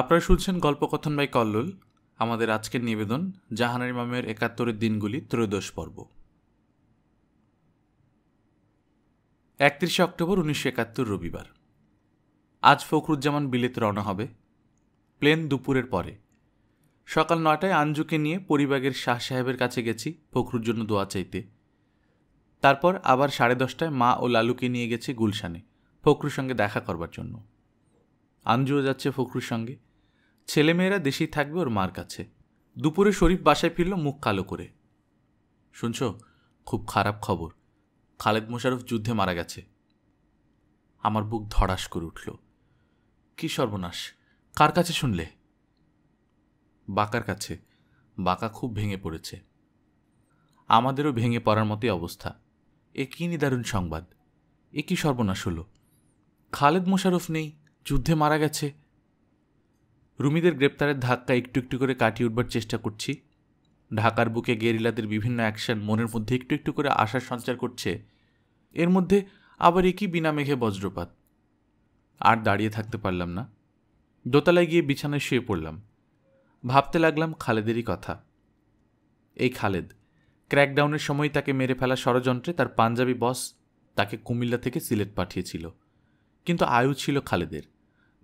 আপনারা শুনছেন গল্পকথন বাই কল্লোল আমাদের আজকের নিবেদন জাহানার ইমামের একাত্তরের দিনগুলি ত্রয়োদশ পর্ব একত্রিশে অক্টোবর উনিশশো একাত্তর রবিবার আজ ফখরুজ্জামান বিলেত রওনা হবে প্লেন দুপুরের পরে সকাল নয়টায় আঞ্জুকে নিয়ে পরিবাগের শাহ সাহেবের কাছে গেছি ফখরুর জন্য দোয়া চাইতে তারপর আবার সাড়ে দশটায় মা ও লালুকে নিয়ে গেছি গুলশানে ফখরুর সঙ্গে দেখা করবার জন্য আঞ্জুও যাচ্ছে ফখরুর সঙ্গে ছেলেমেয়েরা দেশেই থাকবে ওর মার কাছে দুপুরে শরীফ বাসায় ফিরল মুখ কালো করে শুনছ খুব খারাপ খবর খালেদ মোশারফ যুদ্ধে মারা গেছে আমার বুক ধড়াস করে উঠল কি সর্বনাশ কার কাছে শুনলে বাঁকার কাছে বাঁকা খুব ভেঙে পড়েছে আমাদেরও ভেঙে পড়ার মতোই অবস্থা এ কী নিদারুণ সংবাদ এ কী সর্বনাশ হলো খালেদ মোশারফ নেই যুদ্ধে মারা গেছে রুমিদের গ্রেপ্তারের ধাক্কা একটু একটু করে কাটিয়ে উঠবার চেষ্টা করছি ঢাকার বুকে গেরিলাদের বিভিন্ন অ্যাকশন মনের মধ্যে একটু একটু করে আশার সঞ্চার করছে এর মধ্যে আবার একই বিনা মেঘে বজ্রপাত আর দাঁড়িয়ে থাকতে পারলাম না দোতলায় গিয়ে বিছানায় শুয়ে পড়লাম ভাবতে লাগলাম খালেদেরই কথা এই খালেদ ক্র্যাকডাউনের সময় তাকে মেরে ফেলা ষড়যন্ত্রে তার পাঞ্জাবি বস তাকে কুমিল্লা থেকে সিলেট পাঠিয়েছিল কিন্তু আয়ু ছিল খালেদের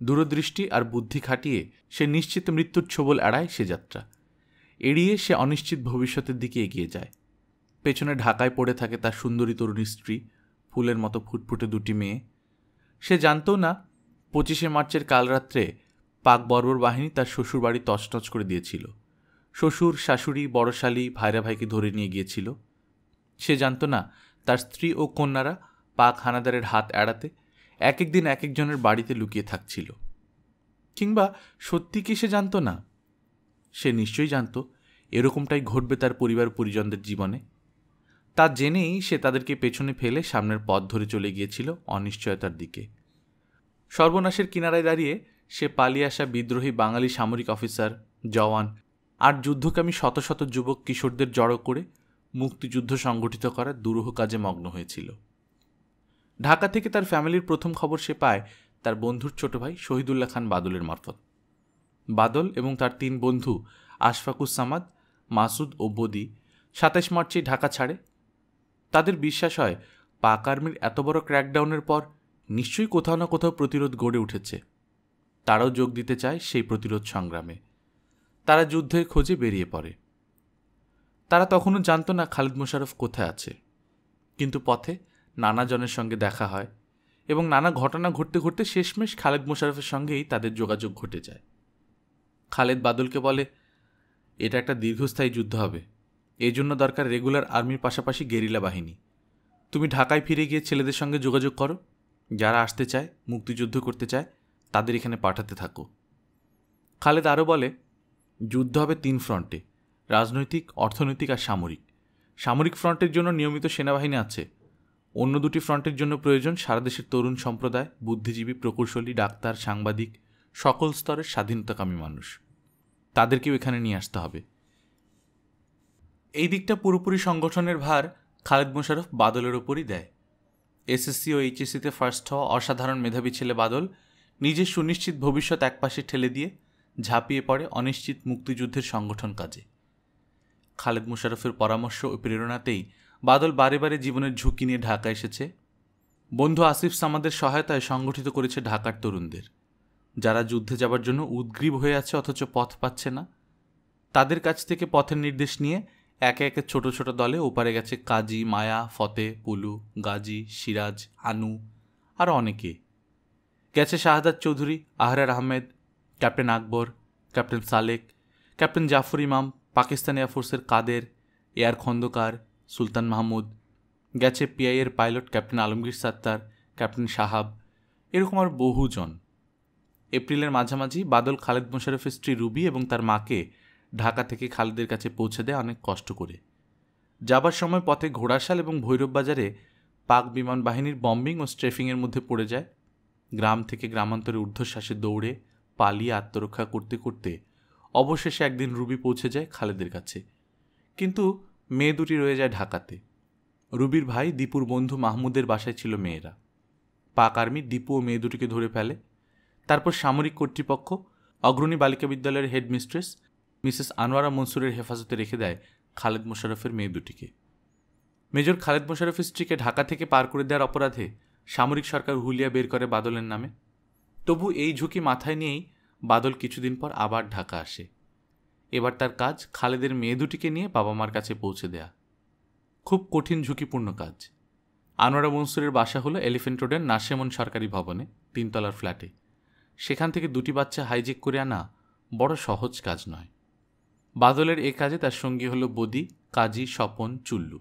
দূরদৃষ্টি আর বুদ্ধি খাটিয়ে সে নিশ্চিত মৃত্যুর ছোবল এড়ায় সে যাত্রা এড়িয়ে সে অনিশ্চিত ভবিষ্যতের দিকে এগিয়ে যায় পেছনে ঢাকায় পড়ে থাকে তার সুন্দরী তরুণী স্ত্রী ফুলের মতো ফুটফুটে দুটি মেয়ে সে জানতো না পঁচিশে মার্চের কাল রাত্রে পাক বর্বর বাহিনী তার শ্বশুর বাড়ি তছনছ করে দিয়েছিল শ্বশুর শাশুড়ি বড়শালী ভাইরা ভাইকে ধরে নিয়ে গিয়েছিল সে জানত না তার স্ত্রী ও কন্যারা পাক হানাদারের হাত এড়াতে এক একদিন এক একজনের বাড়িতে লুকিয়ে থাকছিল কিংবা সত্যি কি সে জানত না সে নিশ্চয়ই জানত এরকমটাই ঘটবে তার পরিবার পরিজনদের জীবনে তা জেনেই সে তাদেরকে পেছনে ফেলে সামনের পথ ধরে চলে গিয়েছিল অনিশ্চয়তার দিকে সর্বনাশের কিনারায় দাঁড়িয়ে সে পালিয়ে আসা বিদ্রোহী বাঙালি সামরিক অফিসার জওয়ান আর যুদ্ধকামী শত শত যুবক কিশোরদের জড়ো করে মুক্তিযুদ্ধ সংগঠিত করার দুরূহ কাজে মগ্ন হয়েছিল ঢাকা থেকে তার ফ্যামিলির প্রথম খবর সে পায় তার বন্ধুর ছোট ভাই শহীদুল্লাহ খান বাদলের মারফত বাদল এবং তার তিন বন্ধু সামাদ মাসুদ ও বদি সাতাশ মার্চে ঢাকা ছাড়ে তাদের বিশ্বাস হয় পাক আর্মির এত বড় ক্র্যাকডাউনের পর নিশ্চয়ই কোথাও না কোথাও প্রতিরোধ গড়ে উঠেছে তারাও যোগ দিতে চায় সেই প্রতিরোধ সংগ্রামে তারা যুদ্ধের খোঁজে বেরিয়ে পড়ে তারা তখনও জানত না খালিদ মোশারফ কোথায় আছে কিন্তু পথে নানাজনের সঙ্গে দেখা হয় এবং নানা ঘটনা ঘটতে ঘটতে শেষমেশ খালেদ মোশারফের সঙ্গেই তাদের যোগাযোগ ঘটে যায় খালেদ বাদলকে বলে এটা একটা দীর্ঘস্থায়ী যুদ্ধ হবে এই জন্য দরকার রেগুলার আর্মির পাশাপাশি গেরিলা বাহিনী তুমি ঢাকায় ফিরে গিয়ে ছেলেদের সঙ্গে যোগাযোগ করো যারা আসতে চায় মুক্তিযুদ্ধ করতে চায় তাদের এখানে পাঠাতে থাকো খালেদ আরও বলে যুদ্ধ হবে তিন ফ্রন্টে রাজনৈতিক অর্থনৈতিক আর সামরিক সামরিক ফ্রন্টের জন্য নিয়মিত সেনাবাহিনী আছে অন্য দুটি ফ্রন্টের জন্য প্রয়োজন সারা দেশের তরুণ সম্প্রদায় বুদ্ধিজীবী প্রকৌশলী ডাক্তার সাংবাদিক সকল স্তরের স্বাধীনতাকামী মানুষ তাদেরকেও এখানে নিয়ে আসতে হবে এই দিকটা পুরোপুরি সংগঠনের ভার খালেদ মোশারফ বাদলের ওপরই দেয় এসএসসি ও এইচএসসিতে ফার্স্ট হওয়া অসাধারণ মেধাবী ছেলে বাদল নিজের সুনিশ্চিত ভবিষ্যৎ একপাশে ঠেলে দিয়ে ঝাঁপিয়ে পড়ে অনিশ্চিত মুক্তিযুদ্ধের সংগঠন কাজে খালেদ মুশারফের পরামর্শ ও প্রেরণাতেই বাদল বারে বারে জীবনের ঝুঁকি নিয়ে ঢাকা এসেছে বন্ধু আসিফ সামাদের সহায়তায় সংগঠিত করেছে ঢাকার তরুণদের যারা যুদ্ধে যাবার জন্য উদ্গ্রীব হয়ে আছে অথচ পথ পাচ্ছে না তাদের কাছ থেকে পথের নির্দেশ নিয়ে একে একে ছোট ছোট দলে ওপারে গেছে কাজী মায়া ফতে পুলু গাজী সিরাজ আনু আর অনেকে গেছে Shahadat Chowdhury Ahrar Ahmed captain Akbar captain Salek captain Zafar Imam Pakistan এয়ারফোর্সের কাদের এয়ার খন্দকার সুলতান মাহমুদ গেছে পিআইয়ের pilot captain Alamgir Sattar captain Sahab এরকম আর বহুজন এপ্রিলের মাঝামাঝি বাদল খালেদ মোশারফের স্ত্রী রুবি এবং তার মাকে ঢাকা থেকে খালেদের কাছে পৌঁছে দেয় অনেক কষ্ট করে যাবার সময় পথে ঘোড়াশাল এবং ভৈরব বাজারে পাক বিমান বাহিনীর বম্বিং ও স্ট্রেফিংয়ের মধ্যে পড়ে যায় গ্রাম থেকে গ্রামান্তরে ঊর্ধ্বশ্বাসে দৌড়ে পালিয়ে আত্মরক্ষা করতে করতে অবশেষে একদিন রুবি পৌঁছে যায় খালেদের কাছে কিন্তু মেয়ে দুটি রয়ে যায় ঢাকাতে রুবির ভাই দীপুর বন্ধু মাহমুদের বাসায় ছিল মেয়েরা পাক আর্মি দীপু ও মেয়ে দুটিকে ধরে ফেলে তারপর সামরিক কর্তৃপক্ষ অগ্রণী বালিকা বিদ্যালয়ের হেডমিস্ট্রেস মিসেস আনোয়ারা মনসুরের হেফাজতে রেখে দেয় খালেদ মোশারফের মেয়ে দুটিকে মেজর খালেদ মোশারফের স্ত্রীকে ঢাকা থেকে পার করে দেওয়ার অপরাধে সামরিক সরকার হুলিয়া বের করে বাদলের নামে তবু এই ঝুঁকি মাথায় নিয়েই বাদল কিছুদিন পর আবার ঢাকা আসে এবার তার কাজ খালেদের মেয়ে দুটিকে নিয়ে বাবা মার কাছে পৌঁছে দেয়া খুব কঠিন ঝুঁকিপূর্ণ কাজ আনোয়ারা মনসুরের বাসা হলো এলিফেন্ট রোডের নাসেমন সরকারি ভবনে তিনতলার ফ্ল্যাটে সেখান থেকে দুটি বাচ্চা হাইজেক করে আনা বড় সহজ কাজ নয় বাদলের এ কাজে তার সঙ্গী হলো বদি কাজী স্বপন চুল্লু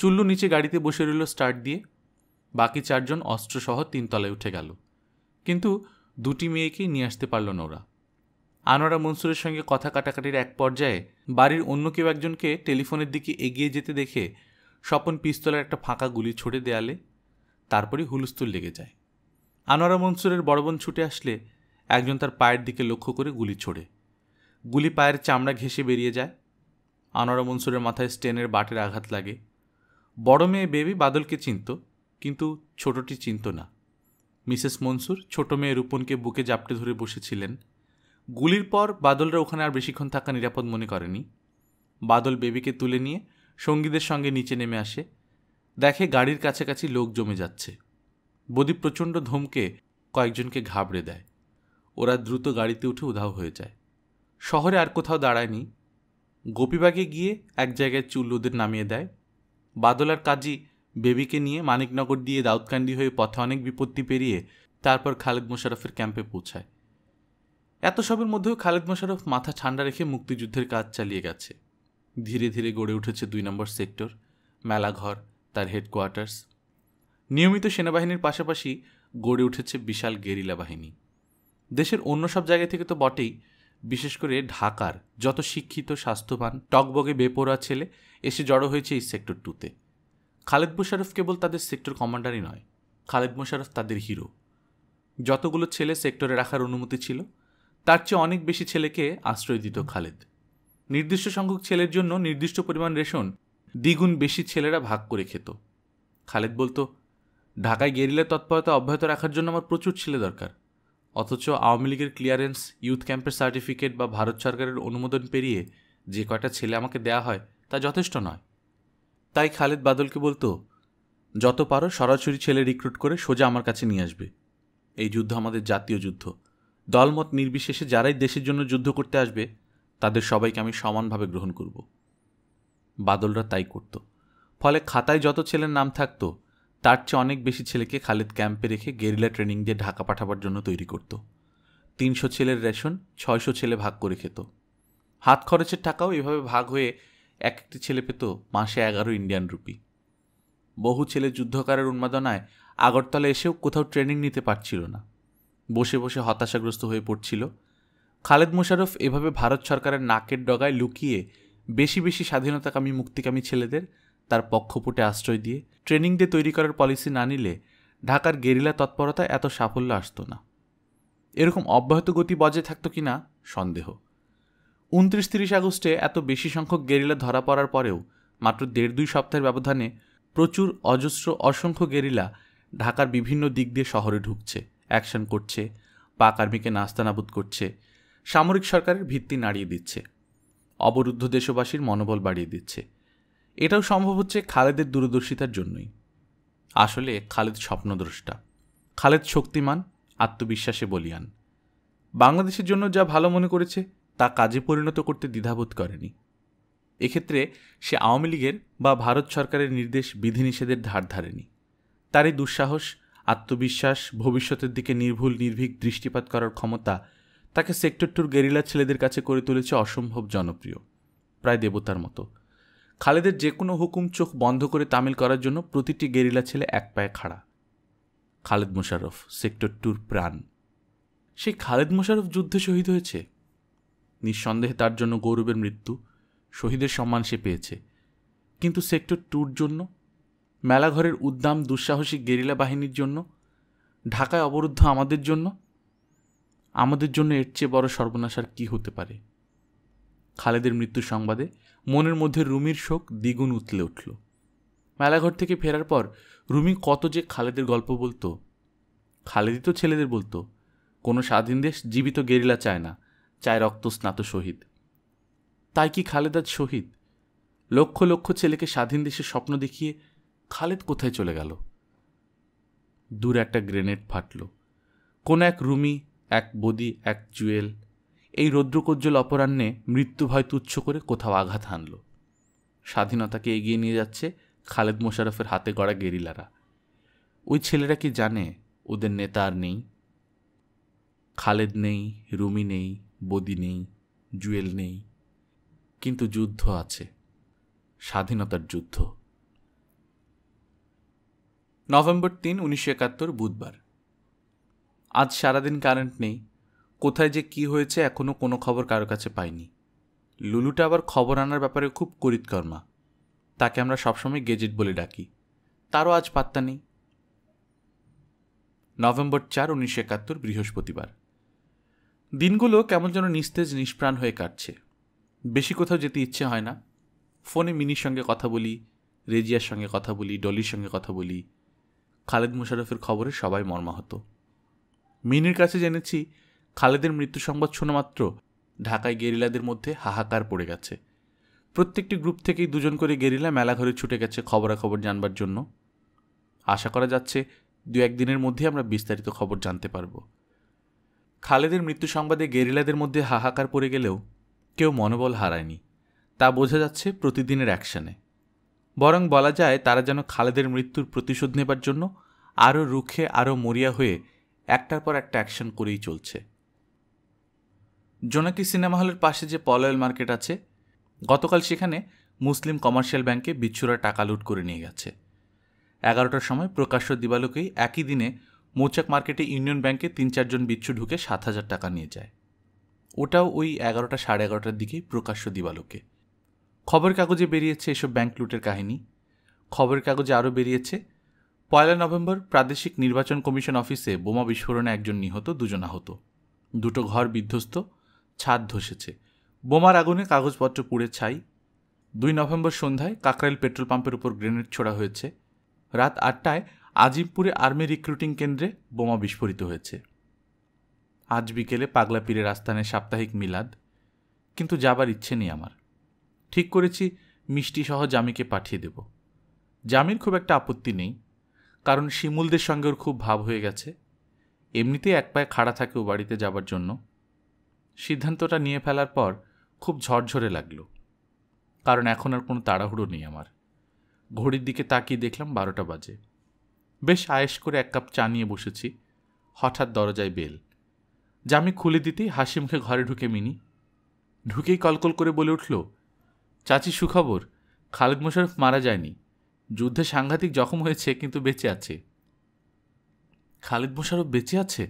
চুল্লু নিচে গাড়িতে বসে রইল স্টার্ট দিয়ে বাকি চারজন অস্ত্রসহ তিনতলায় উঠে গেল কিন্তু দুটি মেয়েকেই নিয়ে আসতে পারল না ওরা আনোয়ারা মনসুরের সঙ্গে কথা কাটাকাটির এক পর্যায়ে বাড়ির অন্য কেউ একজনকে টেলিফোনের দিকে এগিয়ে যেতে দেখে স্বপন পিস্তলের একটা ফাঁকা গুলি ছুটে দেয়ালে তারপরই হুলস্থুল লেগে যায় আনোয়ারা মনসুরের বড় বোন ছুটে আসলে একজন তার পায়ের দিকে লক্ষ্য করে গুলি ছোড়ে গুলি পায়ের চামড়া ঘেঁষে বেরিয়ে যায় আনোয়ারা মনসুরের মাথায় স্টেনের বাটের আঘাত লাগে বড় মেয়ে বেবি বাদলকে চিনত কিন্তু ছোটটি চিনত না মিসেস মনসুর ছোট মেয়ে রূপনকে বুকে জাপটে ধরে বসেছিলেন গুলির পর বাদলরা ওখানে আর বেশিক্ষণ থাকা নিরাপদ মনে করেনি বাদল বেবিকে তুলে নিয়ে সঙ্গীদের সঙ্গে নিচে নেমে আসে দেখে গাড়ির কাছাকাছি লোক জমে যাচ্ছে বদীপ প্রচণ্ড ধমকে কয়েকজনকে ঘাবড়ে দেয় ওরা দ্রুত গাড়িতে উঠে উধাও হয়ে যায় শহরে আর কোথাও দাঁড়ায়নি গোপীবাগে গিয়ে এক জায়গায় চুল ওদের নামিয়ে দেয় বাদলার কাজী বেবিকে নিয়ে মানিকনগর দিয়ে দাউদকান্দি হয়ে পথে অনেক বিপত্তি পেরিয়ে তারপর খালেদ মোশারফের ক্যাম্পে পৌঁছায় এত সবের মধ্যেও খালেদ মোশারফ মাথা ঠান্ডা রেখে মুক্তিযুদ্ধের কাজ চালিয়ে গেছে ধীরে ধীরে গড়ে উঠেছে দুই নম্বর সেক্টর মেলাঘর তার হেডকোয়ার্টার্স নিয়মিত সেনাবাহিনীর পাশাপাশি গড়ে উঠেছে বিশাল গেরিলা বাহিনী দেশের অন্য সব জায়গা থেকে তো বটেই বিশেষ করে ঢাকার যত শিক্ষিত স্বাস্থ্যবান টকবগে বেপরোয়া ছেলে এসে জড়ো হয়েছে এই সেক্টর টুতে খালেদ মোশারফ কেবল তাদের সেক্টর কমান্ডারই নয় খালেদ মোশারফ তাদের হিরো যতগুলো ছেলে সেক্টরে রাখার অনুমতি ছিল তার চেয়ে অনেক বেশি ছেলেকে আশ্রয় দিত খালেদ নির্দিষ্ট সংখ্যক ছেলের জন্য নির্দিষ্ট পরিমাণ রেশন দ্বিগুণ বেশি ছেলেরা ভাগ করে খেত খালেদ বলতো ঢাকায় গেরিলা তৎপরতা অব্যাহত রাখার জন্য আমার প্রচুর ছেলে দরকার অথচ আওয়ামী লীগের ক্লিয়ারেন্স ইউথ ক্যাম্পের সার্টিফিকেট বা ভারত সরকারের অনুমোদন পেরিয়ে যে কয়টা ছেলে আমাকে দেয়া হয় তা যথেষ্ট নয় তাই খালেদ বাদলকে বলতো যত পারো সরাসরি ছেলে রিক্রুট করে সোজা আমার কাছে নিয়ে আসবে এই যুদ্ধ আমাদের জাতীয় যুদ্ধ দলমত নির্বিশেষে যারাই দেশের জন্য যুদ্ধ করতে আসবে তাদের সবাইকে আমি সমানভাবে গ্রহণ করব বাদলরা তাই করত ফলে খাতায় যত ছেলের নাম থাকত তার চেয়ে অনেক বেশি ছেলেকে খালেদ ক্যাম্পে রেখে গেরিলা ট্রেনিং দিয়ে ঢাকা পাঠাবার জন্য তৈরি করত তিনশো ছেলের রেশন ছয়শো ছেলে ভাগ করে খেত হাত খরচের টাকাও এভাবে ভাগ হয়ে এক একটি ছেলে পেত মাসে এগারো ইন্ডিয়ান রুপি বহু ছেলে যুদ্ধকারের উন্মাদনায় আগরতলা এসেও কোথাও ট্রেনিং নিতে পারছিল না বসে বসে হতাশাগ্রস্ত হয়ে পড়ছিল খালেদ মোশারফ এভাবে ভারত সরকারের নাকের ডগায় লুকিয়ে বেশি বেশি স্বাধীনতাকামী মুক্তিকামী ছেলেদের তার পক্ষপুটে আশ্রয় দিয়ে ট্রেনিং দিয়ে তৈরি করার পলিসি না নিলে ঢাকার গেরিলা তৎপরতা এত সাফল্য আসতো না এরকম অব্যাহত গতি বজায় থাকতো কি না সন্দেহ উনত্রিশ তিরিশ আগস্টে এত বেশি সংখ্যক গেরিলা ধরা পড়ার পরেও মাত্র দেড় দুই সপ্তাহের ব্যবধানে প্রচুর অজস্র অসংখ্য গেরিলা ঢাকার বিভিন্ন দিক দিয়ে শহরে ঢুকছে অ্যাকশন করছে পাক আর্মিকে নাস্তানাবুদ করছে সামরিক সরকারের ভিত্তি নাড়িয়ে দিচ্ছে অবরুদ্ধ দেশবাসীর মনোবল বাড়িয়ে দিচ্ছে এটাও সম্ভব হচ্ছে খালেদের দূরদর্শিতার জন্যই আসলে খালেদ স্বপ্নদ্রষ্টা খালেদ শক্তিমান আত্মবিশ্বাসে বলিয়ান বাংলাদেশের জন্য যা ভালো মনে করেছে তা কাজে পরিণত করতে দ্বিধাবোধ করেনি এক্ষেত্রে সে আওয়ামী লীগের বা ভারত সরকারের নির্দেশ বিধিনিষেধের ধার ধারেনি তার এই দুঃসাহস আত্মবিশ্বাস ভবিষ্যতের দিকে নির্ভুল নির্ভীক দৃষ্টিপাত করার ক্ষমতা তাকে সেক্টর টুর গেরিলা ছেলেদের কাছে করে তুলেছে অসম্ভব জনপ্রিয় প্রায় দেবতার মতো খালেদের যে কোনো হুকুম চোখ বন্ধ করে তামিল করার জন্য প্রতিটি গেরিলা ছেলে এক পায়ে খাড়া খালেদ মোশারফ সেক্টর টুর প্রাণ সেই খালেদ মোশারফ যুদ্ধে শহীদ হয়েছে নিঃসন্দেহে তার জন্য গৌরবের মৃত্যু শহীদের সম্মান সে পেয়েছে কিন্তু সেক্টর টুর জন্য মেলাঘরের উদ্দাম দুঃসাহসী গেরিলা বাহিনীর জন্য ঢাকায় অবরুদ্ধ আমাদের জন্য আমাদের জন্য এর চেয়ে বড় সর্বনাশ আর কী হতে পারে খালেদের মৃত্যু সংবাদে মনের মধ্যে রুমির শোক দ্বিগুণ উতলে উঠল মেলাঘর থেকে ফেরার পর রুমি কত যে খালেদের গল্প বলতো খালেদি তো ছেলেদের বলতো কোনো স্বাধীন দেশ জীবিত গেরিলা চায় না চায় রক্ত স্নাত শহীদ তাই কি খালেদার শহীদ লক্ষ লক্ষ ছেলেকে স্বাধীন দেশের স্বপ্ন দেখিয়ে খালেদ কোথায় চলে গেল দূর একটা গ্রেনেড ফাটল কোন এক রুমি এক বদি এক জুয়েল এই রৌদ্রকোজ্জ্বল অপরাহ্নে মৃত্যুভয় তুচ্ছ করে কোথাও আঘাত হানল স্বাধীনতাকে এগিয়ে নিয়ে যাচ্ছে খালেদ মোশারফের হাতে গড়া গেরিলারা ওই ছেলেরা কি জানে ওদের নেতা আর নেই খালেদ নেই রুমি নেই বদি নেই জুয়েল নেই কিন্তু যুদ্ধ আছে স্বাধীনতার যুদ্ধ নভেম্বর তিন উনিশশো একাত্তর বুধবার আজ সারাদিন কারেন্ট নেই কোথায় যে কি হয়েছে এখনও কোনো খবর কারো কাছে পাইনি লুলুটা আবার খবর আনার ব্যাপারে খুব করিতকর্মা তাকে আমরা সবসময় গেজেট বলে ডাকি তারও আজ পাত্তা নেই নভেম্বর চার উনিশশো একাত্তর বৃহস্পতিবার দিনগুলো কেমন যেন নিস্তেজ নিষ্প্রাণ হয়ে কাটছে বেশি কোথাও যেতে ইচ্ছে হয় না ফোনে মিনির সঙ্গে কথা বলি রেজিয়ার সঙ্গে কথা বলি ডলির সঙ্গে কথা বলি খালেদ মুশারফের খবরে সবাই মর্মাহত মিনির কাছে জেনেছি খালেদের মৃত্যু সংবাদ শোনা মাত্র ঢাকায় গেরিলাদের মধ্যে হাহাকার পড়ে গেছে প্রত্যেকটি গ্রুপ থেকেই দুজন করে গেরিলা মেলাঘরে ছুটে গেছে খবরাখবর জানবার জন্য আশা করা যাচ্ছে দু একদিনের মধ্যে আমরা বিস্তারিত খবর জানতে পারব খালেদের মৃত্যু সংবাদে গেরিলাদের মধ্যে হাহাকার পড়ে গেলেও কেউ মনোবল হারায়নি তা বোঝা যাচ্ছে প্রতিদিনের অ্যাকশানে বরং বলা যায় তারা যেন খালেদের মৃত্যুর প্রতিশোধ নেবার জন্য আরও রুখে আরও মরিয়া হয়ে একটার পর একটা অ্যাকশন করেই চলছে জোনাকি সিনেমা হলের পাশে যে পলয়েল মার্কেট আছে গতকাল সেখানে মুসলিম কমার্শিয়াল ব্যাংকে বিচ্ছুরা টাকা লুট করে নিয়ে গেছে এগারোটার সময় প্রকাশ্য দিবালোকেই একই দিনে মৌচাক মার্কেটে ইউনিয়ন ব্যাংকে তিন চারজন বিচ্ছু ঢুকে সাত হাজার টাকা নিয়ে যায় ওটাও ওই এগারোটা সাড়ে এগারোটার দিকেই প্রকাশ্য দিবালোকে খবর কাগজে বেরিয়েছে এসব ব্যাংক লুটের কাহিনী খবর কাগজে আরও বেরিয়েছে পয়লা নভেম্বর প্রাদেশিক নির্বাচন কমিশন অফিসে বোমা বিস্ফোরণে একজন নিহত দুজন আহত দুটো ঘর বিধ্বস্ত ছাদ ধসেছে বোমার আগুনে কাগজপত্র পুড়ে ছাই দুই নভেম্বর সন্ধ্যায় কাকরাইল পেট্রোল পাম্পের উপর গ্রেনেড ছোড়া হয়েছে রাত আটটায় আজিমপুরে আর্মি রিক্রুটিং কেন্দ্রে বোমা বিস্ফোরিত হয়েছে আজ বিকেলে পাগলাপীরের আস্থানে সাপ্তাহিক মিলাদ কিন্তু যাবার ইচ্ছে নেই আমার ঠিক করেছি মিষ্টি সহ জামিকে পাঠিয়ে দেব জামির খুব একটা আপত্তি নেই কারণ শিমুলদের সঙ্গে ওর খুব ভাব হয়ে গেছে এমনিতে এক পায়ে খাড়া থাকে ও বাড়িতে যাবার জন্য সিদ্ধান্তটা নিয়ে ফেলার পর খুব ঝরঝরে লাগল কারণ এখন আর কোনো তাড়াহুড়ো নেই আমার ঘড়ির দিকে তাকিয়ে দেখলাম বারোটা বাজে বেশ আয়েস করে এক কাপ চা নিয়ে বসেছি হঠাৎ দরজায় বেল জামি খুলে দিতেই হাসি মুখে ঘরে ঢুকে মিনি ঢুকেই কলকল করে বলে উঠল চাচি সুখবর খালেদ মোশারফ মারা যায়নি যুদ্ধে সাংঘাতিক জখম হয়েছে কিন্তু বেঁচে আছে খালিদ মোশারফ বেঁচে আছে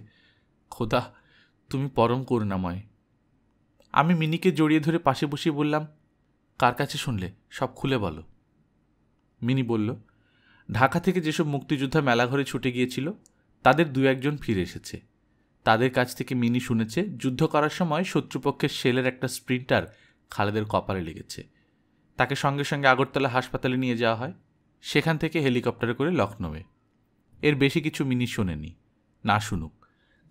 খোদা তুমি পরম করুণাময় আমি মিনিকে জড়িয়ে ধরে পাশে বসিয়ে বললাম কার কাছে শুনলে সব খুলে বলো মিনি বলল ঢাকা থেকে যেসব মুক্তিযোদ্ধা মেলাঘরে ছুটে গিয়েছিল তাদের দু একজন ফিরে এসেছে তাদের কাছ থেকে মিনি শুনেছে যুদ্ধ করার সময় শত্রুপক্ষের শেলের একটা স্প্রিন্টার খালেদের কপালে লেগেছে তাকে সঙ্গে সঙ্গে আগরতলা হাসপাতালে নিয়ে যাওয়া হয় সেখান থেকে হেলিকপ্টারে করে লখনৌয়ে এর বেশি কিছু মিনি শোনেনি না শুনুক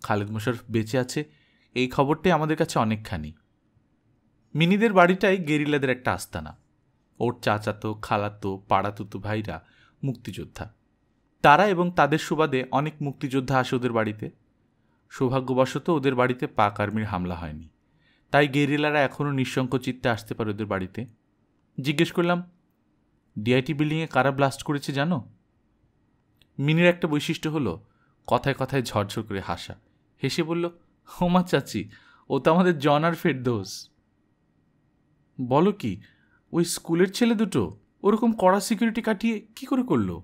খালেদ মোশারফ বেঁচে আছে এই খবরটাই আমাদের কাছে অনেকখানি মিনিদের বাড়িটাই গেরিলাদের একটা আস্তানা ওর চাচাতো খালাতো পাড়াতুতু ভাইরা মুক্তিযোদ্ধা তারা এবং তাদের সুবাদে অনেক মুক্তিযোদ্ধা আসে ওদের বাড়িতে সৌভাগ্যবশত ওদের বাড়িতে পাক আর্মির হামলা হয়নি তাই গেরিলারা এখনও নিঃসংকোচিত্তে আসতে পারে ওদের বাড়িতে জিজ্ঞেস করলাম ডিআইটি বিল্ডিংয়ে কারা ব্লাস্ট করেছে জানো মিনির একটা বৈশিষ্ট্য হলো কথায় কথায় ঝরঝর করে হাসা হেসে বলল হোমা চাচি ও তো আমাদের জন আর দোষ বলো কি ওই স্কুলের ছেলে দুটো ওরকম কড়া সিকিউরিটি কাটিয়ে কি করে করলো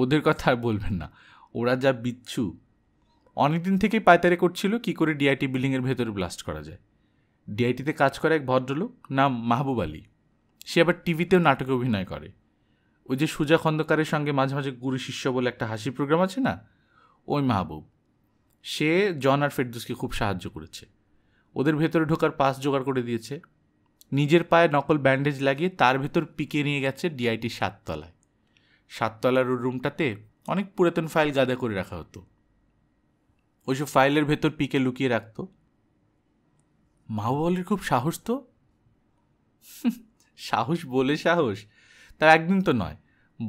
ওদের কথা আর বলবেন না ওরা যা বিচ্ছু অনেকদিন থেকেই পায়তারে করছিল কি করে ডিআইটি বিল্ডিংয়ের ভেতরে ব্লাস্ট করা যায় ডিআইটিতে কাজ করা এক ভদ্রলোক নাম মাহবুব আলী সে আবার টিভিতেও নাটকে অভিনয় করে ওই যে সুজা খন্দকারের সঙ্গে মাঝে মাঝে গুরু শিষ্য বলে একটা হাসি প্রোগ্রাম আছে না ওই মাহবুব সে জন আর ফেরদুসকে খুব সাহায্য করেছে ওদের ভেতরে ঢোকার পাস জোগাড় করে দিয়েছে নিজের পায়ে নকল ব্যান্ডেজ লাগিয়ে তার ভেতর পিকে নিয়ে গেছে ডিআইটির সাততলায় সাততলার ওর রুমটাতে অনেক পুরাতন ফাইল গাদা করে রাখা হতো ওইসব ফাইলের ভেতর পিকে লুকিয়ে রাখতো মাহবুবলের খুব সাহস তো সাহস বলে সাহস তার একদিন তো নয়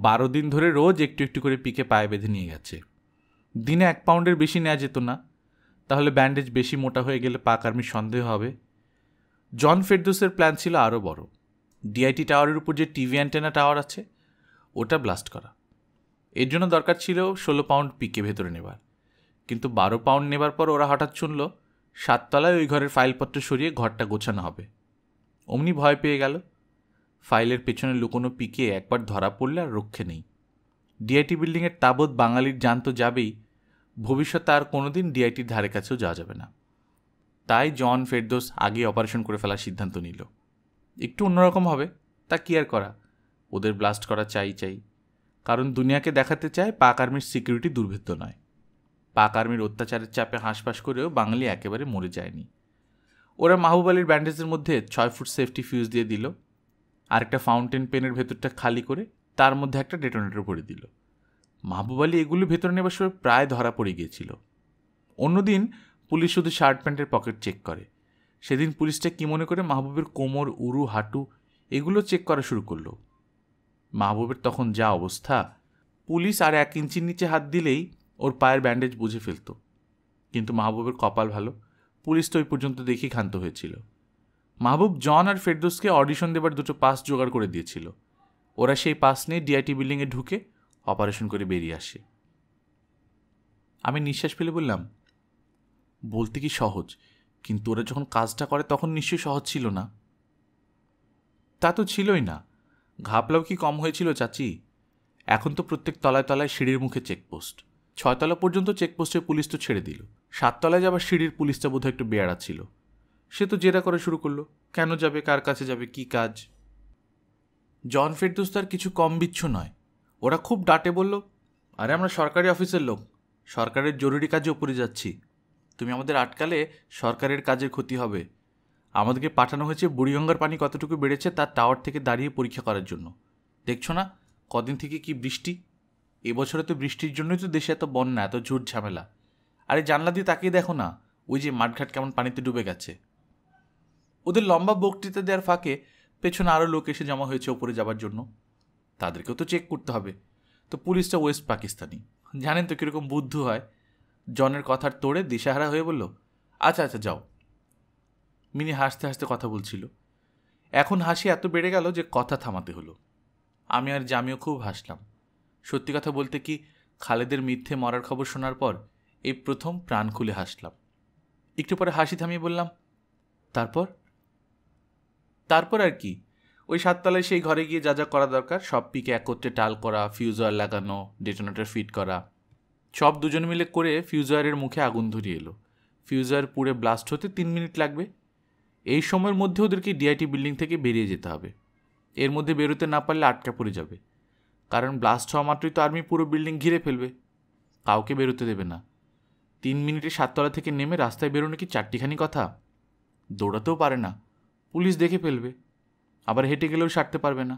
বারো দিন ধরে রোজ একটু একটু করে পিকে পায়ে বেঁধে নিয়ে গেছে দিনে এক পাউন্ডের বেশি নেওয়া যেত না তাহলে ব্যান্ডেজ বেশি মোটা হয়ে গেলে পা কর্মীর সন্দেহ হবে জন ফেরদোসের প্ল্যান ছিল আরও বড় ডিআইটি টাওয়ারের উপর যে টিভি অ্যান্টেনা টাওয়ার আছে ওটা ব্লাস্ট করা এর জন্য দরকার ছিল ষোলো পাউন্ড পিকে ভেতরে নেবার কিন্তু বারো পাউন্ড নেবার পর ওরা হঠাৎ শুনলো সাততলায় ওই ঘরের ফাইলপত্র সরিয়ে ঘরটা গোছানো হবে অমনি ভয় পেয়ে গেল ফাইলের পেছনে লুকোনো পিকে একবার ধরা পড়লে আর রক্ষে নেই ডিআইটি বিল্ডিংয়ের তাবৎ বাঙালির যান তো যাবেই ভবিষ্যতে আর কোনোদিন ডিআইটির ধারে কাছেও যাওয়া যাবে না তাই জন ফেরদোস আগে অপারেশন করে ফেলার সিদ্ধান্ত নিল একটু অন্যরকম হবে তা কি আর করা ওদের ব্লাস্ট করা চাই চাই কারণ দুনিয়াকে দেখাতে চায় পাক আর্মির সিকিউরিটি দুর্ভেদ্য নয় পাক আর্মির অত্যাচারের চাপে হাঁসফাঁস করেও বাঙালি একেবারে মরে যায়নি ওরা মাহবুব আলীর ব্যান্ডেজের মধ্যে ছয় ফুট সেফটি ফিউজ দিয়ে দিল আরেকটা ফাউন্টেন পেনের ভেতরটা খালি করে তার মধ্যে একটা ডেটোনেটর ভরে দিল মাহবুব আলী এগুলো ভেতরে নেবার সময় প্রায় ধরা পড়ে গিয়েছিল অন্যদিন পুলিশ শুধু শার্ট প্যান্টের পকেট চেক করে সেদিন পুলিশটা কী মনে করে মাহবুবের কোমর উরু হাঁটু এগুলো চেক করা শুরু করলো মাহবুবের তখন যা অবস্থা পুলিশ আর এক ইঞ্চির নিচে হাত দিলেই ওর পায়ের ব্যান্ডেজ বুঝে ফেলত কিন্তু মাহবুবের কপাল ভালো পুলিশ তো ওই পর্যন্ত দেখি ক্ষান্ত হয়েছিল মাহবুব জন আর ফেরদোসকে অডিশন দেবার দুটো পাস জোগাড় করে দিয়েছিল ওরা সেই পাস নিয়ে ডিআইটি বিল্ডিংয়ে ঢুকে অপারেশন করে বেরিয়ে আসে আমি নিঃশ্বাস ফেলে বললাম বলতে কি সহজ কিন্তু ওরা যখন কাজটা করে তখন নিশ্চয়ই সহজ ছিল না তা তো ছিলই না ঘাপলাও কি কম হয়েছিল চাচি এখন তো প্রত্যেক তলায় তলায় সিঁড়ির মুখে চেকপোস্ট ছয়তলা পর্যন্ত চেকপোস্টে পুলিশ তো ছেড়ে দিল সাততলায় যাবার সিঁড়ির পুলিশটা বোধহয় একটু বেয়ারা ছিল সে তো জেরা করা শুরু করলো কেন যাবে কার কাছে যাবে কি কাজ জন ফেরদোস তার কিছু কম বিচ্ছু নয় ওরা খুব ডাটে বলল আরে আমরা সরকারি অফিসের লোক সরকারের জরুরি কাজে উপরে যাচ্ছি তুমি আমাদের আটকালে সরকারের কাজের ক্ষতি হবে আমাদেরকে পাঠানো হয়েছে বুড়িগঙ্গার পানি কতটুকু বেড়েছে তার টাওয়ার থেকে দাঁড়িয়ে পরীক্ষা করার জন্য দেখছো না কদিন থেকে কি বৃষ্টি এবছরে তো বৃষ্টির জন্যই তো দেশে এত বন্যা এত ঝুট ঝামেলা আরে জানলা দিয়ে তাকিয়ে দেখো না ওই যে মাঠঘাট কেমন পানিতে ডুবে গেছে ওদের লম্বা বক্তৃতা দেওয়ার ফাঁকে পেছনে আরও লোক এসে জমা হয়েছে ওপরে যাবার জন্য তাদেরকেও তো চেক করতে হবে তো পুলিশটা ওয়েস্ট পাকিস্তানি জানেন তো কীরকম বুদ্ধ হয় জনের কথার তোড়ে দিশাহারা হয়ে বলল আচ্ছা আচ্ছা যাও মিনি হাসতে হাসতে কথা বলছিল এখন হাসি এত বেড়ে গেল যে কথা থামাতে হলো আমি আর জামিও খুব হাসলাম সত্যি কথা বলতে কি খালেদের মিথ্যে মরার খবর শোনার পর এই প্রথম প্রাণ খুলে হাসলাম একটু পরে হাসি থামিয়ে বললাম তারপর তারপর আর কি ওই সাততলায় সেই ঘরে গিয়ে যা যা করা দরকার সব পিকে একত্রে টাল করা ফিউজার লাগানো ডেটোনেটার ফিট করা সব দুজন মিলে করে ফিউজারের মুখে আগুন ধরিয়ে এলো ফিউজার পুড়ে ব্লাস্ট হতে তিন মিনিট লাগবে এই সময়ের মধ্যে ওদেরকে ডিআইটি বিল্ডিং থেকে বেরিয়ে যেতে হবে এর মধ্যে বেরোতে না পারলে আটকা পড়ে যাবে কারণ ব্লাস্ট হওয়া মাত্রই তো আর্মি পুরো বিল্ডিং ঘিরে ফেলবে কাউকে বেরোতে দেবে না তিন মিনিটে সাততলা থেকে নেমে রাস্তায় বেরোনো কি চারটিখানি কথা দৌড়াতেও পারে না পুলিশ দেখে ফেলবে আবার হেঁটে গেলেও সারতে পারবে না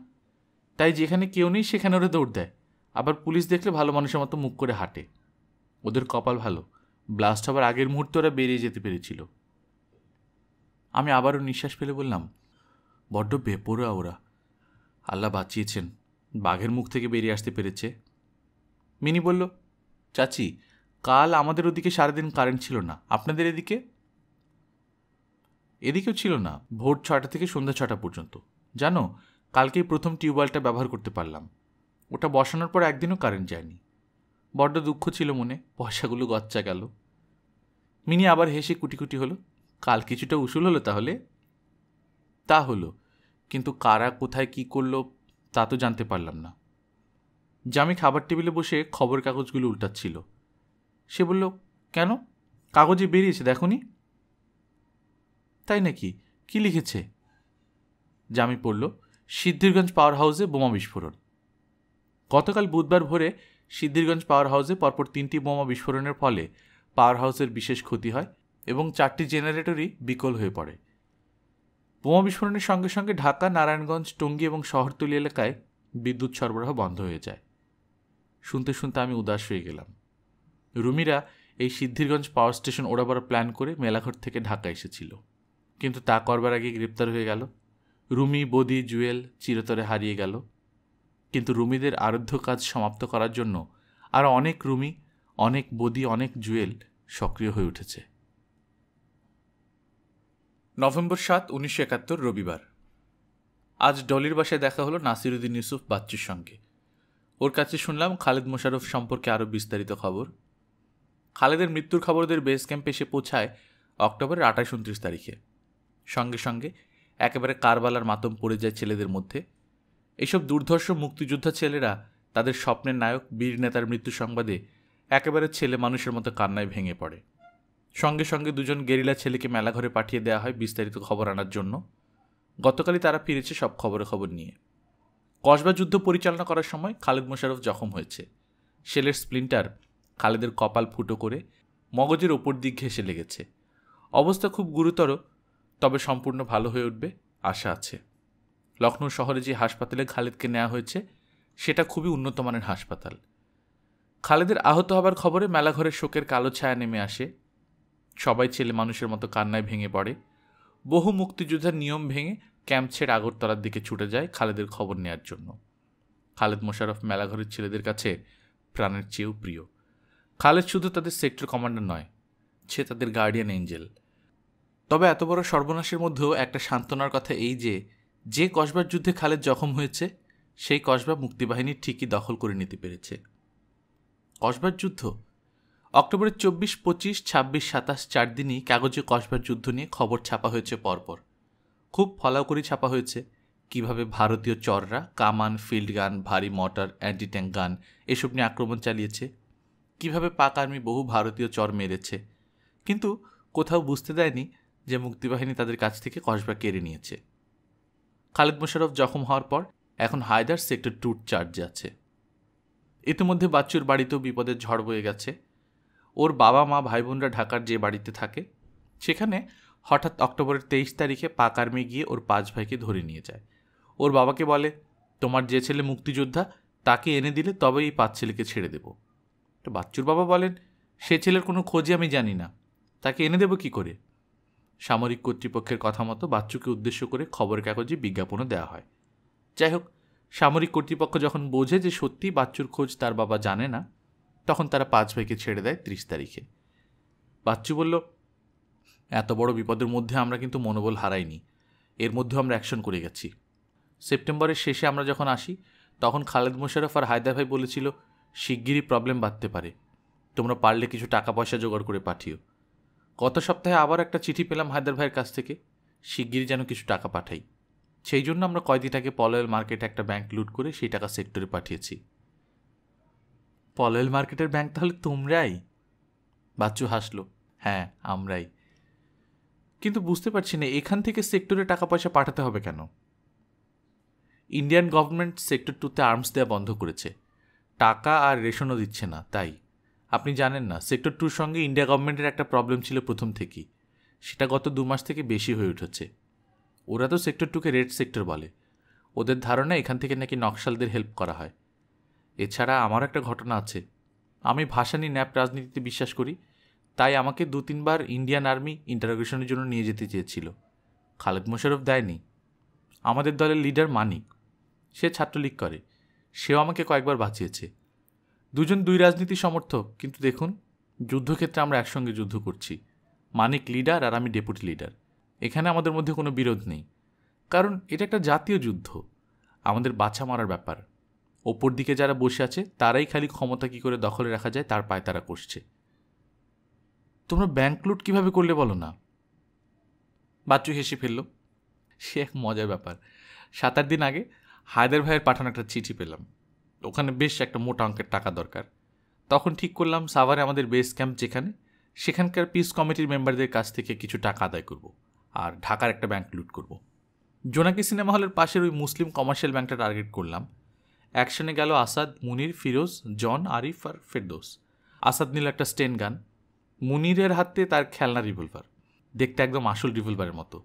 তাই যেখানে কেউ নেই সেখানে ওরা দৌড় দেয় আবার পুলিশ দেখলে ভালো মানুষের মতো মুখ করে হাঁটে ওদের কপাল ভালো ব্লাস্ট হবার আগের মুহূর্তে ওরা বেরিয়ে যেতে পেরেছিল আমি আবারও নিঃশ্বাস ফেলে বললাম বড্ড বেপরোয়া ওরা আল্লাহ বাঁচিয়েছেন বাঘের মুখ থেকে বেরিয়ে আসতে পেরেছে মিনি বলল চাচি কাল আমাদের ওদিকে সারাদিন কারেন্ট ছিল না আপনাদের এদিকে এদিকেও ছিল না ভোর ছটা থেকে সন্ধ্যা ছটা পর্যন্ত জানো কালকেই প্রথম টিউবওয়েলটা ব্যবহার করতে পারলাম ওটা বসানোর পর একদিনও কারেন্ট যায়নি বড্ড দুঃখ ছিল মনে পয়সাগুলো গচ্চা গেল মিনি আবার হেসে কুটিকুটি হলো কাল কিছুটা উসুল হলো তাহলে তা হলো কিন্তু কারা কোথায় কি করলো তা তো জানতে পারলাম না জামি খাবার টেবিলে বসে খবর কাগজগুলো উল্টাচ্ছিল সে বলল কেন কাগজে বেরিয়েছে দেখনি তাই নাকি কি লিখেছে জামি পড়ল সিদ্ধিরগঞ্জ পাওয়ার হাউসে বোমা বিস্ফোরণ গতকাল বুধবার ভোরে সিদ্ধিরগঞ্জ পাওয়ার হাউসে পরপর তিনটি বোমা বিস্ফোরণের ফলে পাওয়ার হাউসের বিশেষ ক্ষতি হয় এবং চারটি জেনারেটরই বিকল হয়ে পড়ে বোমা বিস্ফোরণের সঙ্গে সঙ্গে ঢাকা নারায়ণগঞ্জ টঙ্গী এবং শহরতলি এলাকায় বিদ্যুৎ সরবরাহ বন্ধ হয়ে যায় শুনতে শুনতে আমি উদাস হয়ে গেলাম রুমিরা এই সিদ্ধিরগঞ্জ পাওয়ার স্টেশন ওড়াবার প্ল্যান করে মেলাঘর থেকে ঢাকা এসেছিল কিন্তু তা করবার আগে গ্রেপ্তার হয়ে গেল রুমি বদি জুয়েল চিরতরে হারিয়ে গেল কিন্তু রুমিদের আরাধ্য কাজ সমাপ্ত করার জন্য আর অনেক রুমি অনেক বদি অনেক জুয়েল সক্রিয় হয়ে উঠেছে নভেম্বর সাত উনিশশো একাত্তর রবিবার আজ ডলির বাসায় দেখা হলো নাসিরুদ্দিন ইউসুফ বাচ্চুর সঙ্গে ওর কাছে শুনলাম খালেদ মোশারফ সম্পর্কে আরও বিস্তারিত খবর খালেদের মৃত্যুর খবরদের বেস ক্যাম্পে এসে পৌঁছায় অক্টোবরের আঠাশ উনত্রিশ তারিখে সঙ্গে সঙ্গে একেবারে কারবালার মাতম পড়ে যায় ছেলেদের মধ্যে এসব দুর্ধর্ষ মুক্তিযোদ্ধা ছেলেরা তাদের স্বপ্নের নায়ক বীর নেতার মৃত্যু সংবাদে একেবারে ছেলে মানুষের মতো কান্নায় ভেঙে পড়ে সঙ্গে সঙ্গে দুজন গেরিলা ছেলেকে মেলাঘরে পাঠিয়ে দেওয়া হয় বিস্তারিত খবর আনার জন্য গতকালই তারা ফিরেছে সব খবরে খবর নিয়ে কসবা যুদ্ধ পরিচালনা করার সময় খালেদ মোশারফ জখম হয়েছে সেলের স্প্লিন্টার খালেদের কপাল ফুটো করে মগজের ওপর দিক ঘেসে লেগেছে অবস্থা খুব গুরুতর তবে সম্পূর্ণ ভালো হয়ে উঠবে আশা আছে লখনৌ শহরে যে হাসপাতালে খালেদকে নেওয়া হয়েছে সেটা খুবই উন্নতমানের হাসপাতাল খালেদের আহত হবার খবরে মেলাঘরের শোকের কালো ছায়া নেমে আসে সবাই ছেলে মানুষের মতো কান্নায় ভেঙে পড়ে বহু মুক্তিযোদ্ধার নিয়ম ভেঙে ক্যাম্প ছেড়ে আগরতলার দিকে ছুটে যায় খালেদের খবর নেয়ার জন্য খালেদ মোশারফ মেলাঘরের ছেলেদের কাছে প্রাণের চেয়েও প্রিয় খালেদ শুধু তাদের সেক্টর কমান্ডার নয় সে তাদের গার্ডিয়ান এঞ্জেল তবে এত বড় সর্বনাশের মধ্যেও একটা সান্ত্বনার কথা এই যে যে কসবার যুদ্ধে খালেদ জখম হয়েছে সেই কসবা মুক্তিবাহিনী ঠিকই দখল করে নিতে পেরেছে কসবার যুদ্ধ অক্টোবরের চব্বিশ পঁচিশ ছাব্বিশ সাতাশ চার দিনই কাগজে কসবার যুদ্ধ নিয়ে খবর ছাপা হয়েছে পরপর খুব ফলাও করে ছাপা হয়েছে কিভাবে ভারতীয় চররা কামান ফিল্ড গান ভারী মোটর অ্যান্টি ট্যাঙ্ক গান এসব নিয়ে আক্রমণ চালিয়েছে কিভাবে পাক আর্মি বহু ভারতীয় চর মেরেছে কিন্তু কোথাও বুঝতে দেয়নি যে মুক্তিবাহিনী তাদের কাছ থেকে কসবা কেড়ে নিয়েছে খালেদ মোশারফ জখম হওয়ার পর এখন হায়দার সেক্টর টুর চার্জে আছে ইতিমধ্যে বাচ্চুর বাড়িতেও বিপদের ঝড় বয়ে গেছে ওর বাবা মা ভাই বোনরা ঢাকার যে বাড়িতে থাকে সেখানে হঠাৎ অক্টোবরের তেইশ তারিখে পাক আর্মি গিয়ে ওর পাঁচ ভাইকে ধরে নিয়ে যায় ওর বাবাকে বলে তোমার যে ছেলে মুক্তিযোদ্ধা তাকে এনে দিলে তবে এই পাঁচ ছেলেকে ছেড়ে দেব তো বাচ্চুর বাবা বলেন সে ছেলের কোনো খোঁজই আমি জানি না তাকে এনে দেব কি করে সামরিক কর্তৃপক্ষের কথা মতো বাচ্চুকে উদ্দেশ্য করে খবর কাগজে বিজ্ঞাপনও দেওয়া হয় যাই হোক সামরিক কর্তৃপক্ষ যখন বোঝে যে সত্যি বাচ্চুর খোঁজ তার বাবা জানে না তখন তারা পাঁচ ভাইকে ছেড়ে দেয় ত্রিশ তারিখে বাচ্চু বলল এত বড় বিপদের মধ্যে আমরা কিন্তু মনোবল হারাইনি এর মধ্যেও আমরা অ্যাকশন করে গেছি সেপ্টেম্বরের শেষে আমরা যখন আসি তখন খালেদ মোশারফ আর হায়দার ভাই বলেছিল শিগগিরই প্রবলেম বাড়তে পারে তোমরা পারলে কিছু টাকা পয়সা জোগাড় করে পাঠিও গত সপ্তাহে আবার একটা চিঠি পেলাম হায়দার ভাইয়ের কাছ থেকে শিগগিরই যেন কিছু টাকা পাঠাই সেই জন্য আমরা কয়দিটাকে পলয়েল মার্কেটে একটা ব্যাংক লুট করে সেই টাকা সেক্টরে পাঠিয়েছি পলয়েল মার্কেটের ব্যাংক তাহলে তোমরাই বাচ্চু হাসলো হ্যাঁ আমরাই কিন্তু বুঝতে পারছি না এখান থেকে সেক্টরে টাকা পয়সা পাঠাতে হবে কেন ইন্ডিয়ান গভর্নমেন্ট সেক্টর টুতে আর্মস দেওয়া বন্ধ করেছে টাকা আর রেশনও দিচ্ছে না তাই আপনি জানেন না সেক্টর টুর সঙ্গে ইন্ডিয়া গভর্নমেন্টের একটা প্রবলেম ছিল প্রথম থেকেই সেটা গত দু মাস থেকে বেশি হয়ে উঠেছে ওরা তো সেক্টর টুকে রেড সেক্টর বলে ওদের ধারণা এখান থেকে নাকি নকশালদের হেল্প করা হয় এছাড়া আমার একটা ঘটনা আছে আমি ভাষা নিয়ে ন্যাপ রাজনীতিতে বিশ্বাস করি তাই আমাকে দু তিনবার ইন্ডিয়ান আর্মি ইন্টারোগেশনের জন্য নিয়ে যেতে চেয়েছিল খালেদ মোশারফ দেয়নি আমাদের দলের লিডার মানিক সে ছাত্রলীগ করে সেও আমাকে কয়েকবার বাঁচিয়েছে দুজন দুই রাজনীতি সমর্থক কিন্তু দেখুন যুদ্ধক্ষেত্রে আমরা একসঙ্গে যুদ্ধ করছি মানিক লিডার আর আমি ডেপুটি লিডার এখানে আমাদের মধ্যে কোনো বিরোধ নেই কারণ এটা একটা জাতীয় যুদ্ধ আমাদের বাছা মারার ব্যাপার ওপর দিকে যারা বসে আছে তারাই খালি ক্ষমতা কি করে দখলে রাখা যায় তার পায় তারা করছে তোমরা ব্যাংক লুট কীভাবে করলে বলো না বাচ্চু হেসে ফেলল সে এক মজার ব্যাপার সাত আট দিন আগে হায়দার ভাইয়ের পাঠানো একটা চিঠি পেলাম ওখানে বেশ একটা মোটা অঙ্কের টাকা দরকার তখন ঠিক করলাম সাভারে আমাদের বেস ক্যাম্প যেখানে সেখানকার পিস কমিটির মেম্বারদের কাছ থেকে কিছু টাকা আদায় করব আর ঢাকার একটা ব্যাংক লুট করব জোনাকি সিনেমা হলের পাশের ওই মুসলিম কমার্শিয়াল ব্যাংকটা টার্গেট করলাম অ্যাকশনে গেল আসাদ মুনির ফিরোজ জন আরিফ আর ফেরদোস আসাদ নিল একটা স্টেন গান মুনিরের হাতে তার খেলনা রিভলভার দেখতে একদম আসল রিভলভারের মতো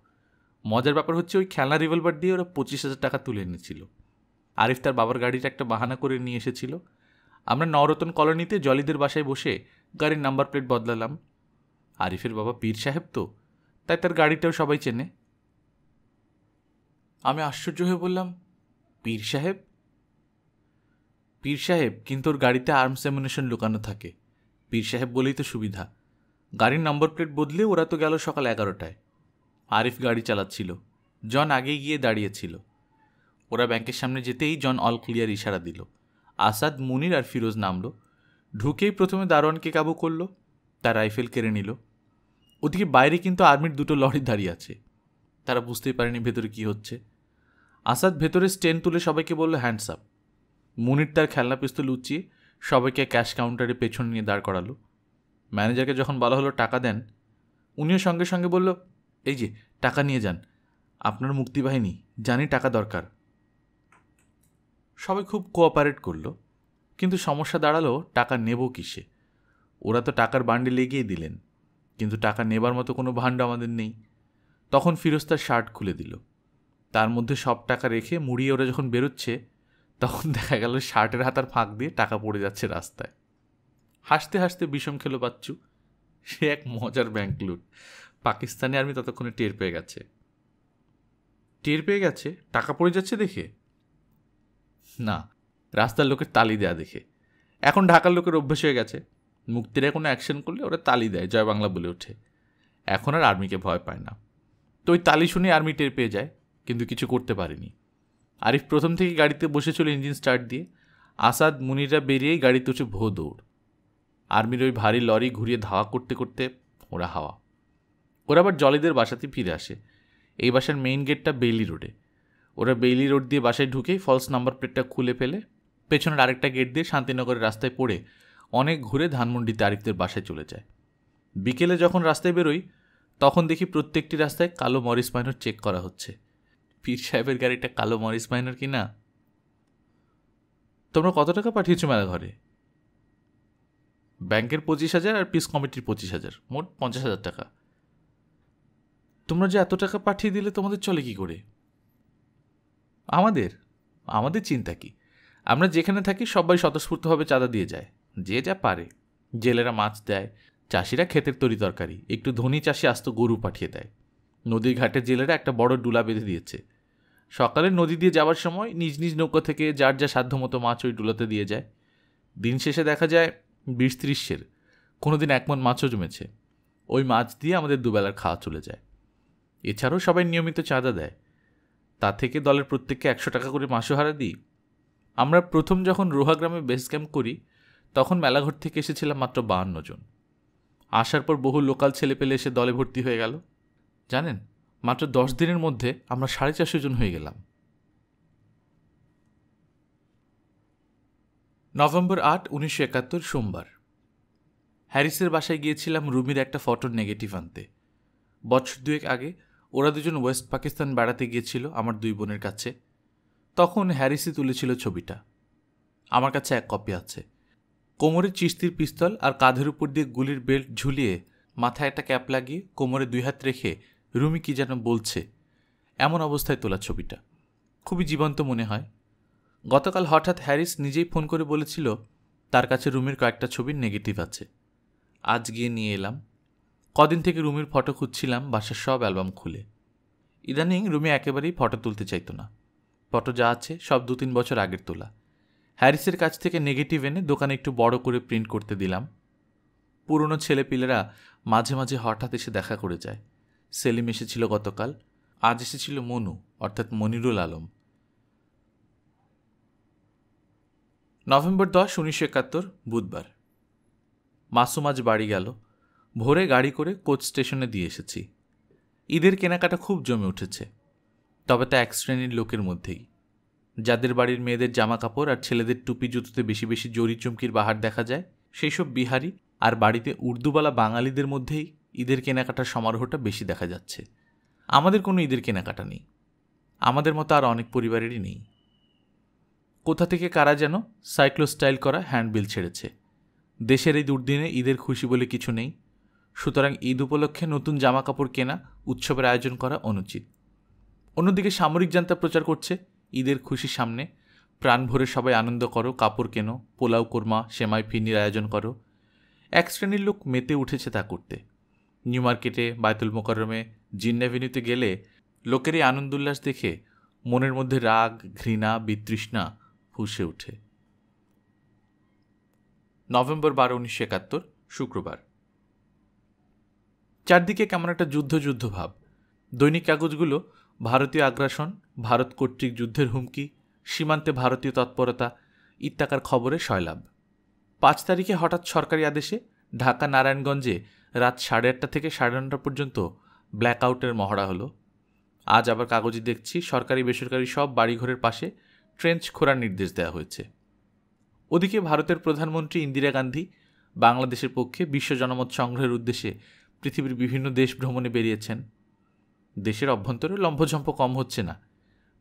মজার ব্যাপার হচ্ছে ওই খেলনা রিভলভার দিয়ে ওরা পঁচিশ হাজার টাকা তুলে এনেছিল আরিফ তার বাবার গাড়িটা একটা বাহানা করে নিয়ে এসেছিল আমরা নরতন কলোনিতে জলিদের বাসায় বসে গাড়ির নাম্বার প্লেট বদলালাম আরিফের বাবা পীর সাহেব তো তাই তার গাড়িটাও সবাই চেনে আমি আশ্চর্য হয়ে বললাম পীর সাহেব পীর সাহেব কিন্তু ওর গাড়িতে আর্মস এমিনেশন লুকানো থাকে পীর সাহেব বলেই তো সুবিধা গাড়ির নম্বর প্লেট বদলে ওরা তো গেল সকাল এগারোটায় আরিফ গাড়ি চালাচ্ছিল জন আগে গিয়ে দাঁড়িয়েছিল ওরা ব্যাংকের সামনে যেতেই জন অল ক্লিয়ার ইশারা দিল আসাদ মুনির আর ফিরোজ নামল ঢুকেই প্রথমে দারোয়ানকে কাবু করলো তার রাইফেল কেড়ে নিল ওদিকে বাইরে কিন্তু আর্মির দুটো লরি দাঁড়িয়ে আছে তারা বুঝতেই পারেনি ভেতরে কি হচ্ছে আসাদ ভেতরে স্টেন তুলে সবাইকে বলল হ্যান্ডসআপ মুনির তার খেলনা পিস্তল লুচি সবাইকে ক্যাশ কাউন্টারে পেছন নিয়ে দাঁড় করালো ম্যানেজারকে যখন বলা হলো টাকা দেন উনিও সঙ্গে সঙ্গে বলল এই যে টাকা নিয়ে যান আপনার মুক্তিবাহিনী জানি টাকা দরকার সবাই খুব কোঅপারেট করলো কিন্তু সমস্যা দাঁড়ালো টাকা নেব কিসে ওরা তো টাকার বান্ডে লেগিয়ে দিলেন কিন্তু টাকা নেবার মতো কোনো ভাণ্ড আমাদের নেই তখন ফিরোজ তার শার্ট খুলে দিল তার মধ্যে সব টাকা রেখে মুড়িয়ে ওরা যখন বেরোচ্ছে তখন দেখা গেল শার্টের হাতার ফাঁক দিয়ে টাকা পড়ে যাচ্ছে রাস্তায় হাসতে হাসতে বিষম খেলো বাচ্চু সে এক মজার ব্যাংক লুট পাকিস্তানি আর্মি ততক্ষণে টের পেয়ে গেছে টের পেয়ে গেছে টাকা পড়ে যাচ্ছে দেখে না রাস্তার লোকের তালি দেয়া দেখে এখন ঢাকার লোকের অভ্যেস হয়ে গেছে মুক্তিরা কোনো অ্যাকশন করলে ওরা তালি দেয় জয় বাংলা বলে ওঠে এখন আর আর্মিকে ভয় পায় না তো ওই তালি শুনে আর্মি টের পেয়ে যায় কিন্তু কিছু করতে পারেনি আরিফ প্রথম থেকে গাড়িতে বসেছিল ইঞ্জিন স্টার্ট দিয়ে আসাদ মুনিরা বেরিয়েই গাড়িতে উঠে ভো দৌড় আর্মির ওই ভারী লরি ঘুরিয়ে ধাওয়া করতে করতে ওরা হাওয়া ওরা আবার জলিদের বাসাতে ফিরে আসে এই বাসার মেইন গেটটা বেইলি রোডে ওরা বেইলি রোড দিয়ে বাসায় ঢুকেই ফলস নাম্বার প্লেটটা খুলে ফেলে পেছনের আরেকটা গেট দিয়ে শান্তিনগরের রাস্তায় পড়ে অনেক ঘুরে ধানমন্ডিতে আরিফদের বাসায় চলে যায় বিকেলে যখন রাস্তায় বেরোই তখন দেখি প্রত্যেকটি রাস্তায় কালো মরিস মাইনর চেক করা হচ্ছে পীর সাহেবের গাড়িটা কালো মরিস মাইনার কি না তোমরা কত টাকা পাঠিয়েছো মেলা ঘরে ব্যাংকের পঁচিশ হাজার আর পিস কমিটির পঁচিশ হাজার মোট পঞ্চাশ হাজার টাকা তোমরা যে এত টাকা পাঠিয়ে দিলে তোমাদের চলে কি করে আমাদের আমাদের চিন্তা কি আমরা যেখানে থাকি সবাই স্বতঃস্ফূর্তভাবে চাঁদা দিয়ে যায় যে যা পারে জেলেরা মাছ দেয় চাষিরা ক্ষেতের তরি তরকারি একটু ধনী চাষি আস্ত গরু পাঠিয়ে দেয় নদীর ঘাটে জেলেরা একটা বড় ডুলা বেঁধে দিয়েছে সকালে নদী দিয়ে যাওয়ার সময় নিজ নিজ নৌকা থেকে যার যা সাধ্যমতো মাছ ওই ডুলাতে দিয়ে যায় দিন শেষে দেখা যায় বিশ ত্রিশের কোনো দিন একমন মাছও জমেছে ওই মাছ দিয়ে আমাদের দুবেলার খাওয়া চলে যায় এছাড়াও সবাই নিয়মিত চাঁদা দেয় তা থেকে দলের প্রত্যেককে একশো টাকা করে মাসোহারা দিই আমরা প্রথম যখন রোহা গ্রামে বেস ক্যাম্প করি তখন মেলাঘর থেকে এসেছিলাম মাত্র বাহান্ন জন আসার পর বহু লোকাল ছেলে পেলে এসে দলে ভর্তি হয়ে গেল জানেন মাত্র দশ দিনের মধ্যে আমরা সাড়ে চারশো জন হয়ে গেলাম নভেম্বর আট উনিশশো একাত্তর সোমবার হ্যারিসের বাসায় গিয়েছিলাম রুমির একটা ফটোর নেগেটিভ আনতে বছর দুয়েক আগে ওরা দুজন ওয়েস্ট পাকিস্তান বেড়াতে গিয়েছিল আমার দুই বোনের কাছে তখন হ্যারিসই তুলেছিল ছবিটা আমার কাছে এক কপি আছে কোমরে চিস্তির পিস্তল আর কাঁধের উপর দিয়ে গুলির বেল্ট ঝুলিয়ে মাথায় একটা ক্যাপ লাগিয়ে কোমরে দুই হাত রেখে রুমি কি যেন বলছে এমন অবস্থায় তোলা ছবিটা খুবই জীবন্ত মনে হয় গতকাল হঠাৎ হ্যারিস নিজেই ফোন করে বলেছিল তার কাছে রুমির কয়েকটা ছবির নেগেটিভ আছে আজ গিয়ে নিয়ে এলাম কদিন থেকে রুমির ফটো খুঁজছিলাম বাসার সব অ্যালবাম খুলে ইদানিং রুমি একেবারেই ফটো তুলতে চাইতো না ফটো যা আছে সব দু তিন বছর আগের তোলা হ্যারিসের কাছ থেকে নেগেটিভ এনে দোকানে একটু বড় করে প্রিন্ট করতে দিলাম পুরনো ছেলেপিলেরা মাঝে মাঝে হঠাৎ এসে দেখা করে যায় সেলিম এসেছিল গতকাল আজ এসেছিল মনু অর্থাৎ মনিরুল আলম নভেম্বর দশ উনিশশো একাত্তর বুধবার মাসুম আজ বাড়ি গেল ভোরে গাড়ি করে কোচ স্টেশনে দিয়ে এসেছি ঈদের কেনাকাটা খুব জমে উঠেছে তবে তা এক শ্রেণীর লোকের মধ্যেই যাদের বাড়ির মেয়েদের জামা কাপড় আর ছেলেদের টুপি জুতোতে বেশি বেশি জরি চুমকির বাহার দেখা যায় সেই সব বিহারি আর বাড়িতে উর্দুবালা বাঙালিদের মধ্যেই ঈদের কেনাকাটার সমারোহটা বেশি দেখা যাচ্ছে আমাদের কোনো ঈদের কেনাকাটা নেই আমাদের মতো আর অনেক পরিবারেরই নেই কোথা থেকে কারা যেন সাইক্লোস্টাইল করা হ্যান্ডবিল ছেড়েছে দেশের এই দুর্দিনে ঈদের খুশি বলে কিছু নেই সুতরাং ঈদ উপলক্ষে নতুন জামা কাপড় কেনা উৎসবের আয়োজন করা অনুচিত অন্যদিকে সামরিক জানতা প্রচার করছে ঈদের খুশি সামনে প্রাণ ভরে সবাই আনন্দ করো কাপড় কেনো পোলাও কোরমা সেমাই ফিনির আয়োজন করো এক শ্রেণীর লোক মেতে উঠেছে তা করতে নিউ মার্কেটে বায়তুল মোকারমে জিন্নাভিনিউতে গেলে লোকের এই আনন্দ উল্লাস দেখে মনের মধ্যে রাগ ঘৃণা বিতৃষ্ণা ফুসে ওঠে নভেম্বর বারো উনিশশো একাত্তর শুক্রবার চারদিকে কেমন একটা যুদ্ধ যুদ্ধ ভাব দৈনিক কাগজগুলো ভারতীয় আগ্রাসন ভারত কর্তৃক যুদ্ধের হুমকি সীমান্তে ভারতীয় তৎপরতা ইত্যাকার খবরে সয়লাভ পাঁচ তারিখে হঠাৎ সরকারি আদেশে ঢাকা নারায়ণগঞ্জে রাত সাড়ে আটটা থেকে সাড়ে নটা পর্যন্ত ব্ল্যাকআউটের মহড়া হলো আজ আবার কাগজে দেখছি সরকারি বেসরকারি সব বাড়িঘরের পাশে ট্রেঞ্চ খোঁড়ার নির্দেশ দেওয়া হয়েছে ওদিকে ভারতের প্রধানমন্ত্রী ইন্দিরা গান্ধী বাংলাদেশের পক্ষে বিশ্ব জনমত সংগ্রহের উদ্দেশ্যে পৃথিবীর বিভিন্ন দেশ ভ্রমণে বেরিয়েছেন দেশের অভ্যন্তরে লম্ফঝম্প কম হচ্ছে না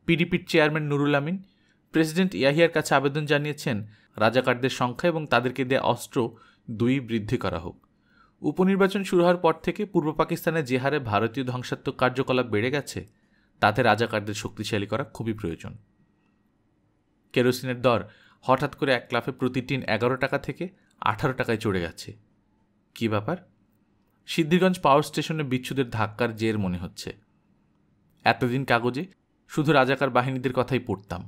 পিডিপির চেয়ারম্যান নুরুল আমিন প্রেসিডেন্ট ইয়াহিয়ার কাছে আবেদন জানিয়েছেন রাজাকারদের সংখ্যা এবং তাদেরকে দেয়া অস্ত্র দুই বৃদ্ধি করা হোক উপনির্বাচন শুরু হওয়ার পর থেকে পূর্ব পাকিস্তানে যে হারে ভারতীয় ধ্বংসাত্মক কার্যকলাপ বেড়ে গেছে তাতে রাজাকারদের শক্তিশালী করা খুবই প্রয়োজন কেরোসিনের দর হঠাৎ করে এক লাফে প্রতি টিন এগারো টাকা থেকে আঠারো টাকায় চড়ে গেছে কি ব্যাপার সিদ্ধিরগঞ্জ পাওয়ার স্টেশনে বিচ্ছুদের ধাক্কার জের মনে হচ্ছে এতদিন কাগজে শুধু রাজাকার বাহিনীদের কথাই পড়তাম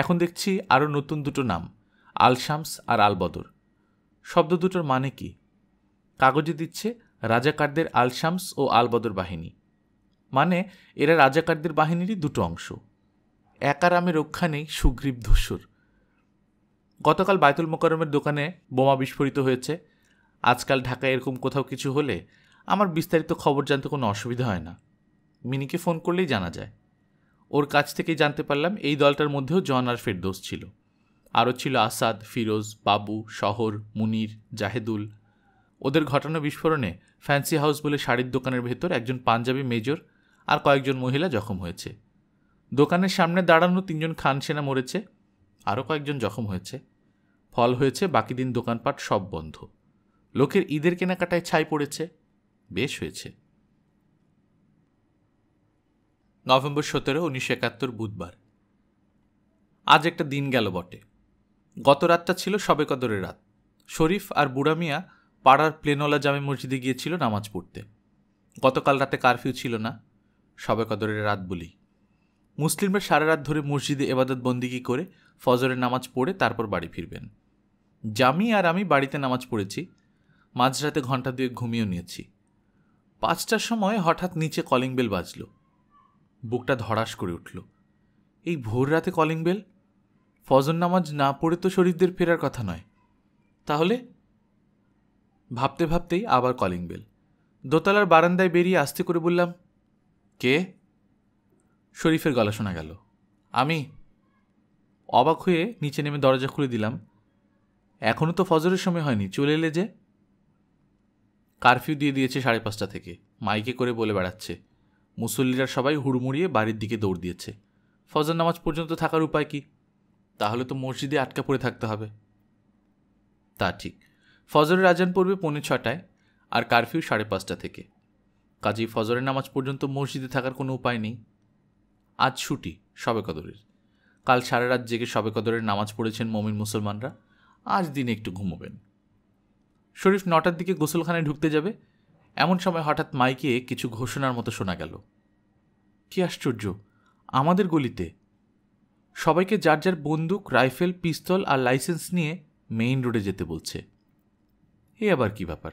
এখন দেখছি আরও নতুন দুটো নাম আলশামস আর আলবদর শব্দ দুটোর মানে কী কাগজে দিচ্ছে রাজাকারদের আল শামস ও আলবদর বাহিনী মানে এরা রাজাকারদের বাহিনীরই দুটো অংশ একারামে রক্ষা নেই সুগ্রীব ধসুর গতকাল বায়তুল মোকারমের দোকানে বোমা বিস্ফোরিত হয়েছে আজকাল ঢাকায় এরকম কোথাও কিছু হলে আমার বিস্তারিত খবর জানতে কোনো অসুবিধা হয় না মিনিকে ফোন করলেই জানা যায় ওর কাছ থেকেই জানতে পারলাম এই দলটার মধ্যেও জন আর ফেরদোস ছিল আরও ছিল আসাদ ফিরোজ বাবু শহর মুনির জাহেদুল ওদের ঘটনা বিস্ফোরণে ফ্যান্সি হাউস বলে শাড়ির দোকানের ভেতর একজন পাঞ্জাবি মেজর আর কয়েকজন মহিলা জখম হয়েছে দোকানের সামনে দাঁড়ানো তিনজন খান সেনা মরেছে আরও কয়েকজন জখম হয়েছে ফল হয়েছে বাকি দিন দোকানপাট সব বন্ধ লোকের ঈদের কেনাকাটায় ছাই পড়েছে বেশ হয়েছে নভেম্বর সতেরো উনিশশো একাত্তর বুধবার আজ একটা দিন গেল বটে গত রাতটা ছিল সবে কদরের রাত শরীফ আর বুড়ামিয়া পাড়ার প্লেনওয়ালা জামে মসজিদে গিয়েছিল নামাজ পড়তে গতকাল রাতে কারফিউ ছিল না সবে কদরের রাত বলি মুসলিমরা সারা রাত ধরে মসজিদে এবাদত বন্দিগি করে ফজরের নামাজ পড়ে তারপর বাড়ি ফিরবেন জামি আর আমি বাড়িতে নামাজ পড়েছি মাঝরাতে ঘন্টা দুয়েক ঘুমিয়েও নিয়েছি পাঁচটার সময় হঠাৎ নিচে কলিং বেল বাজল বুকটা ধরাস করে উঠল এই ভোর রাতে কলিং বেল ফজর নামাজ না পড়ে তো শরীরদের ফেরার কথা নয় তাহলে ভাবতে ভাবতেই আবার কলিং বেল দোতলার বারান্দায় বেরিয়ে আস্তে করে বললাম কে শরীফের গলা শোনা গেল আমি অবাক হয়ে নিচে নেমে দরজা খুলে দিলাম এখনও তো ফজরের সময় হয়নি চলে এলে যে কারফিউ দিয়ে দিয়েছে সাড়ে পাঁচটা থেকে মাইকে করে বলে বেড়াচ্ছে মুসল্লিরা সবাই হুড়মুড়িয়ে বাড়ির দিকে দৌড় দিয়েছে ফজর নামাজ পর্যন্ত থাকার উপায় কি তাহলে তো মসজিদে আটকা পড়ে থাকতে হবে তা ঠিক ফজরের আজান পড়বে পৌনে ছটায় আর কারফিউ সাড়ে পাঁচটা থেকে কাজেই ফজরের নামাজ পর্যন্ত মসজিদে থাকার কোনো উপায় নেই আজ ছুটি সবে কদরের কাল সারা রাত জেগে সবে কদরের নামাজ পড়েছেন মমিন মুসলমানরা আজ দিনে একটু ঘুমোবেন শরীফ নটার দিকে গোসলখানায় ঢুকতে যাবে এমন সময় হঠাৎ মাইকে কিছু ঘোষণার মতো শোনা গেল কি আশ্চর্য আমাদের গলিতে সবাইকে যার যার বন্দুক রাইফেল পিস্তল আর লাইসেন্স নিয়ে মেইন রোডে যেতে বলছে এ আবার কি ব্যাপার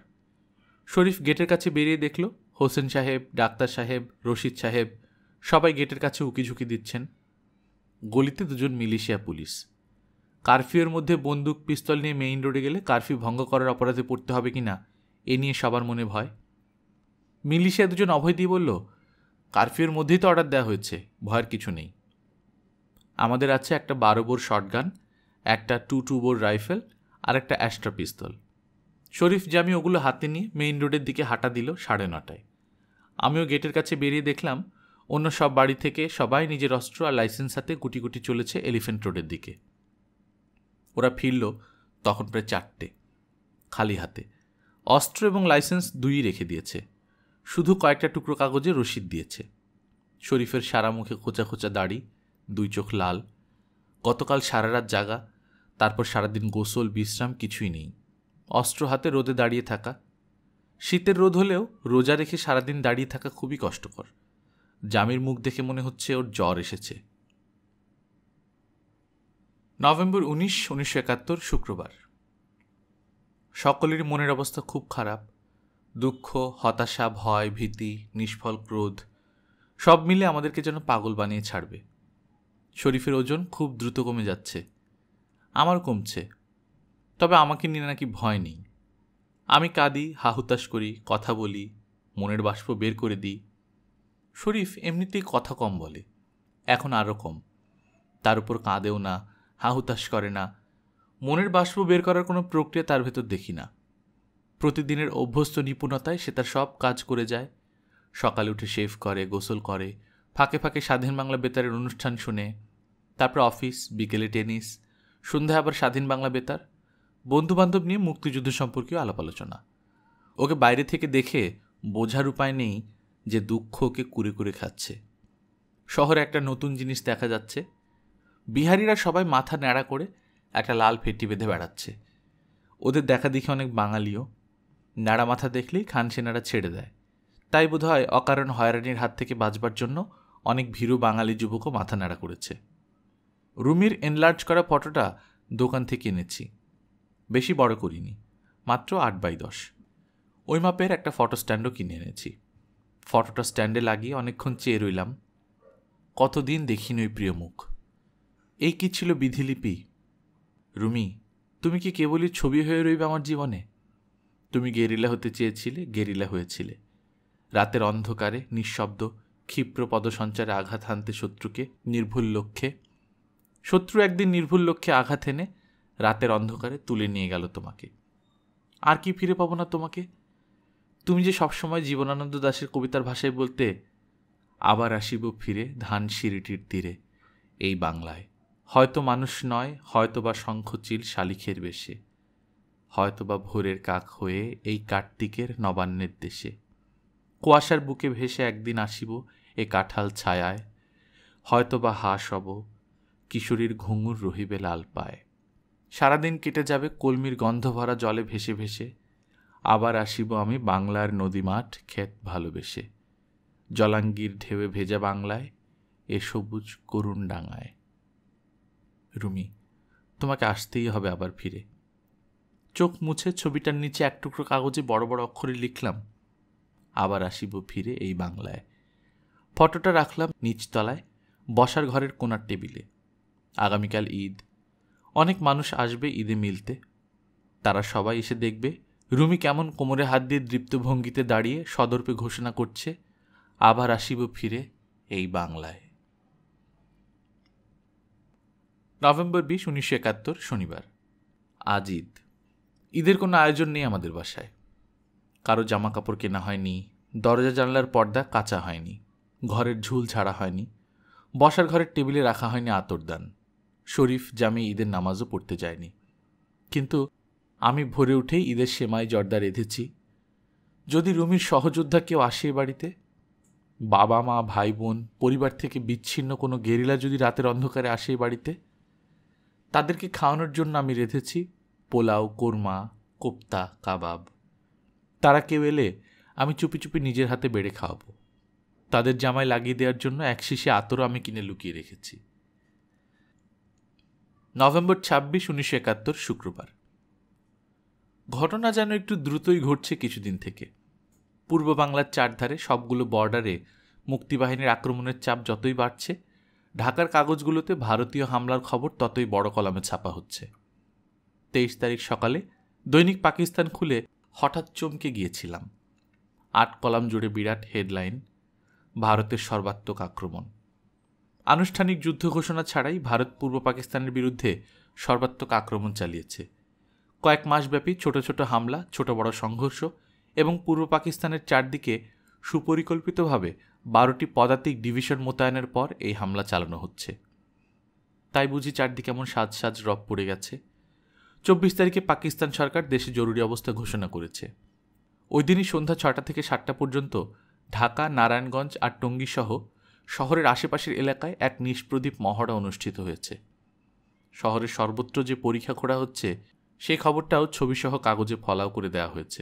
শরীফ গেটের কাছে বেরিয়ে দেখল হোসেন সাহেব ডাক্তার সাহেব রশিদ সাহেব সবাই গেটের কাছে ঝুঁকি দিচ্ছেন গলিতে দুজন মিলিশিয়া পুলিশ কারফিউর মধ্যে বন্দুক পিস্তল নিয়ে মেইন রোডে গেলে কারফিউ ভঙ্গ করার অপরাধে পড়তে হবে কি না এ নিয়ে সবার মনে ভয় মিলিশিয়া দুজন অভয় দিয়ে বলল কারফিউর মধ্যেই তো অর্ডার দেওয়া হয়েছে ভয়ের কিছু নেই আমাদের আছে একটা বারো বোর শটগান একটা টু টু বোর রাইফেল আর একটা অ্যাস্ট্রা পিস্তল শরীফ জামি ওগুলো হাতে নিয়ে মেইন রোডের দিকে হাঁটা দিল সাড়ে নটায় আমিও গেটের কাছে বেরিয়ে দেখলাম অন্য সব বাড়ি থেকে সবাই নিজের অস্ত্র আর লাইসেন্স হাতে গুটি গুটি চলেছে এলিফেন্ট রোডের দিকে ওরা ফিরল তখন প্রায় চারটে খালি হাতে অস্ত্র এবং লাইসেন্স দুই রেখে দিয়েছে শুধু কয়েকটা টুকরো কাগজে রশিদ দিয়েছে শরীফের সারা মুখে খোঁচা খোঁচা দাড়ি দুই চোখ লাল গতকাল সারা রাত জাগা তারপর সারাদিন গোসল বিশ্রাম কিছুই নেই অস্ত্র হাতে রোদে দাঁড়িয়ে থাকা শীতের রোদ হলেও রোজা রেখে সারাদিন দাঁড়িয়ে থাকা খুবই কষ্টকর জামির মুখ দেখে মনে হচ্ছে ওর জ্বর এসেছে নভেম্বর উনিশ উনিশশো একাত্তর শুক্রবার সকলের মনের অবস্থা খুব খারাপ দুঃখ হতাশা ভয় ভীতি নিষ্ফল ক্রোধ সব মিলে আমাদেরকে যেন পাগল বানিয়ে ছাড়বে শরীফের ওজন খুব দ্রুত কমে যাচ্ছে আমার কমছে তবে আমাকে নিয়ে নাকি ভয় নেই আমি কাঁদি হাহুতাশ করি কথা বলি মনের বাষ্প বের করে দিই শরীফ এমনিতেই কথা কম বলে এখন আরও কম তার উপর কাঁদেও না হাহুতাশ করে না মনের বাষ্প বের করার কোনো প্রক্রিয়া তার ভেতর দেখি না প্রতিদিনের অভ্যস্ত নিপুণতায় সে তার সব কাজ করে যায় সকালে উঠে শেভ করে গোসল করে ফাঁকে ফাঁকে স্বাধীন বাংলা বেতারের অনুষ্ঠান শুনে তারপর অফিস বিকেলে টেনিস সন্ধ্যায় আবার স্বাধীন বাংলা বেতার বন্ধুবান্ধব নিয়ে মুক্তিযুদ্ধ সম্পর্কেও আলাপ আলোচনা ওকে বাইরে থেকে দেখে বোঝার উপায় নেই যে দুঃখ ওকে কুরে কুরে খাচ্ছে শহরে একটা নতুন জিনিস দেখা যাচ্ছে বিহারিরা সবাই মাথা ন্যাড়া করে একটা লাল ফেটি বেঁধে বেড়াচ্ছে ওদের দেখা দেখি অনেক বাঙালিও ন্যাড়া মাথা দেখলেই খান সেনারা ছেড়ে দেয় তাই বোধ হয় অকারণ হয়রানির হাত থেকে বাঁচবার জন্য অনেক ভীরু বাঙালি যুবকও মাথা নাড়া করেছে রুমির এনলার্জ করা ফটোটা দোকান থেকে এনেছি বেশি বড় করিনি মাত্র আট বাই দশ ওই মাপের একটা ফটো স্ট্যান্ডও কিনে এনেছি ফটোটা স্ট্যান্ডে লাগিয়ে অনেকক্ষণ চেয়ে রইলাম কতদিন দেখিনি ওই প্রিয় মুখ এই কি ছিল বিধিলিপি রুমি তুমি কি কেবলই ছবি হয়ে রইবে আমার জীবনে তুমি গেরিলা হতে চেয়েছিলে গেরিলা হয়েছিলে রাতের অন্ধকারে নিঃশব্দ ক্ষিপ্র পদসঞ্চারে আঘাত হানতে শত্রুকে নির্ভুল লক্ষ্যে শত্রু একদিন নির্ভুল লক্ষ্যে আঘাত এনে রাতের অন্ধকারে তুলে নিয়ে গেল তোমাকে আর কি ফিরে পাবো না তোমাকে তুমি যে সবসময় জীবনানন্দ দাশের কবিতার ভাষায় বলতে আবার আসিব ফিরে ধান সিঁড়িটির তীরে এই বাংলায় হয়তো মানুষ নয় হয়তো বা শঙ্খচিল শালিখের বেশে হয়তো বা ভোরের কাক হয়ে এই কার্তিকের নবান্নের দেশে কুয়াশার বুকে ভেসে একদিন আসিব এ কাঁঠাল ছায়ায় হয়তো বা হাস হব কিশোরীর ঘুঙুর রহিবে লাল পায় সারাদিন কেটে যাবে কলমির গন্ধ ভরা জলে ভেসে ভেসে আবার আসিব আমি বাংলার নদী মাঠ ক্ষেত ভালোবেসে জলাঙ্গির ঢেউয়ে ভেজা বাংলায় এ সবুজ করুণ ডাঙায় রুমি তোমাকে আসতেই হবে আবার ফিরে চোখ মুছে ছবিটার নিচে এক টুকরো কাগজে বড় বড় অক্ষরে লিখলাম আবার আসিব ফিরে এই বাংলায় ফটোটা রাখলাম নিচতলায় বসার ঘরের কোনার টেবিলে আগামীকাল ঈদ অনেক মানুষ আসবে ঈদে মিলতে তারা সবাই এসে দেখবে রুমি কেমন কোমরে হাত দিয়ে দৃপ্ত ভঙ্গিতে দাঁড়িয়ে সদর্পে ঘোষণা করছে আবার আসিব ফিরে এই বাংলায় নভেম্বর বিশ উনিশশো একাত্তর শনিবার আজ ঈদ ঈদের কোনো আয়োজন নেই আমাদের বাসায় কারো জামা কাপড় কেনা হয়নি দরজা জানলার পর্দা কাঁচা হয়নি ঘরের ঝুল ছাড়া হয়নি বসার ঘরের টেবিলে রাখা হয়নি আতরদান শরীফ জামে ঈদের নামাজও পড়তে যায়নি কিন্তু আমি ভোরে উঠেই ঈদের সেমায় জর্দা রেঁধেছি যদি রুমির সহযোদ্ধা কেউ আসে বাড়িতে বাবা মা ভাই বোন পরিবার থেকে বিচ্ছিন্ন কোনো গেরিলা যদি রাতের অন্ধকারে আসে বাড়িতে তাদেরকে খাওয়ানোর জন্য আমি রেঁধেছি পোলাও কোরমা কোপ্তা কাবাব তারা কেউ এলে আমি চুপি চুপি নিজের হাতে বেড়ে খাওয়াবো তাদের জামায় লাগিয়ে দেওয়ার জন্য এক শিশে আতরও আমি কিনে লুকিয়ে রেখেছি নভেম্বর ছাব্বিশ উনিশশো একাত্তর শুক্রবার ঘটনা যেন একটু দ্রুতই ঘটছে কিছুদিন থেকে পূর্ব বাংলার চারধারে সবগুলো বর্ডারে মুক্তিবাহিনীর আক্রমণের চাপ যতই বাড়ছে ঢাকার কাগজগুলোতে ভারতীয় হামলার খবর ততই বড় কলামে ছাপা হচ্ছে তেইশ তারিখ সকালে দৈনিক পাকিস্তান খুলে হঠাৎ চমকে গিয়েছিলাম আট কলাম জুড়ে বিরাট হেডলাইন ভারতের সর্বাত্মক আক্রমণ আনুষ্ঠানিক যুদ্ধ ঘোষণা ছাড়াই ভারত পূর্ব পাকিস্তানের বিরুদ্ধে সর্বাত্মক আক্রমণ চালিয়েছে কয়েক মাসব্যাপী ছোট ছোট হামলা ছোট বড় সংঘর্ষ এবং পূর্ব পাকিস্তানের চারদিকে সুপরিকল্পিতভাবে বারোটি পদাতিক ডিভিশন মোতায়েনের পর এই হামলা চালানো হচ্ছে তাই বুঝি চারদিকে এমন সাজ সাজ রব পড়ে গেছে চব্বিশ তারিখে পাকিস্তান সরকার দেশে জরুরি অবস্থা ঘোষণা করেছে ওই দিনই সন্ধ্যা ছটা থেকে সাতটা পর্যন্ত ঢাকা নারায়ণগঞ্জ আর টঙ্গীসহ শহরের আশেপাশের এলাকায় এক নিষ্প্রদীপ মহড়া অনুষ্ঠিত হয়েছে শহরের সর্বত্র যে পরীক্ষা করা হচ্ছে সেই খবরটাও ছবিসহ কাগজে ফলাও করে দেওয়া হয়েছে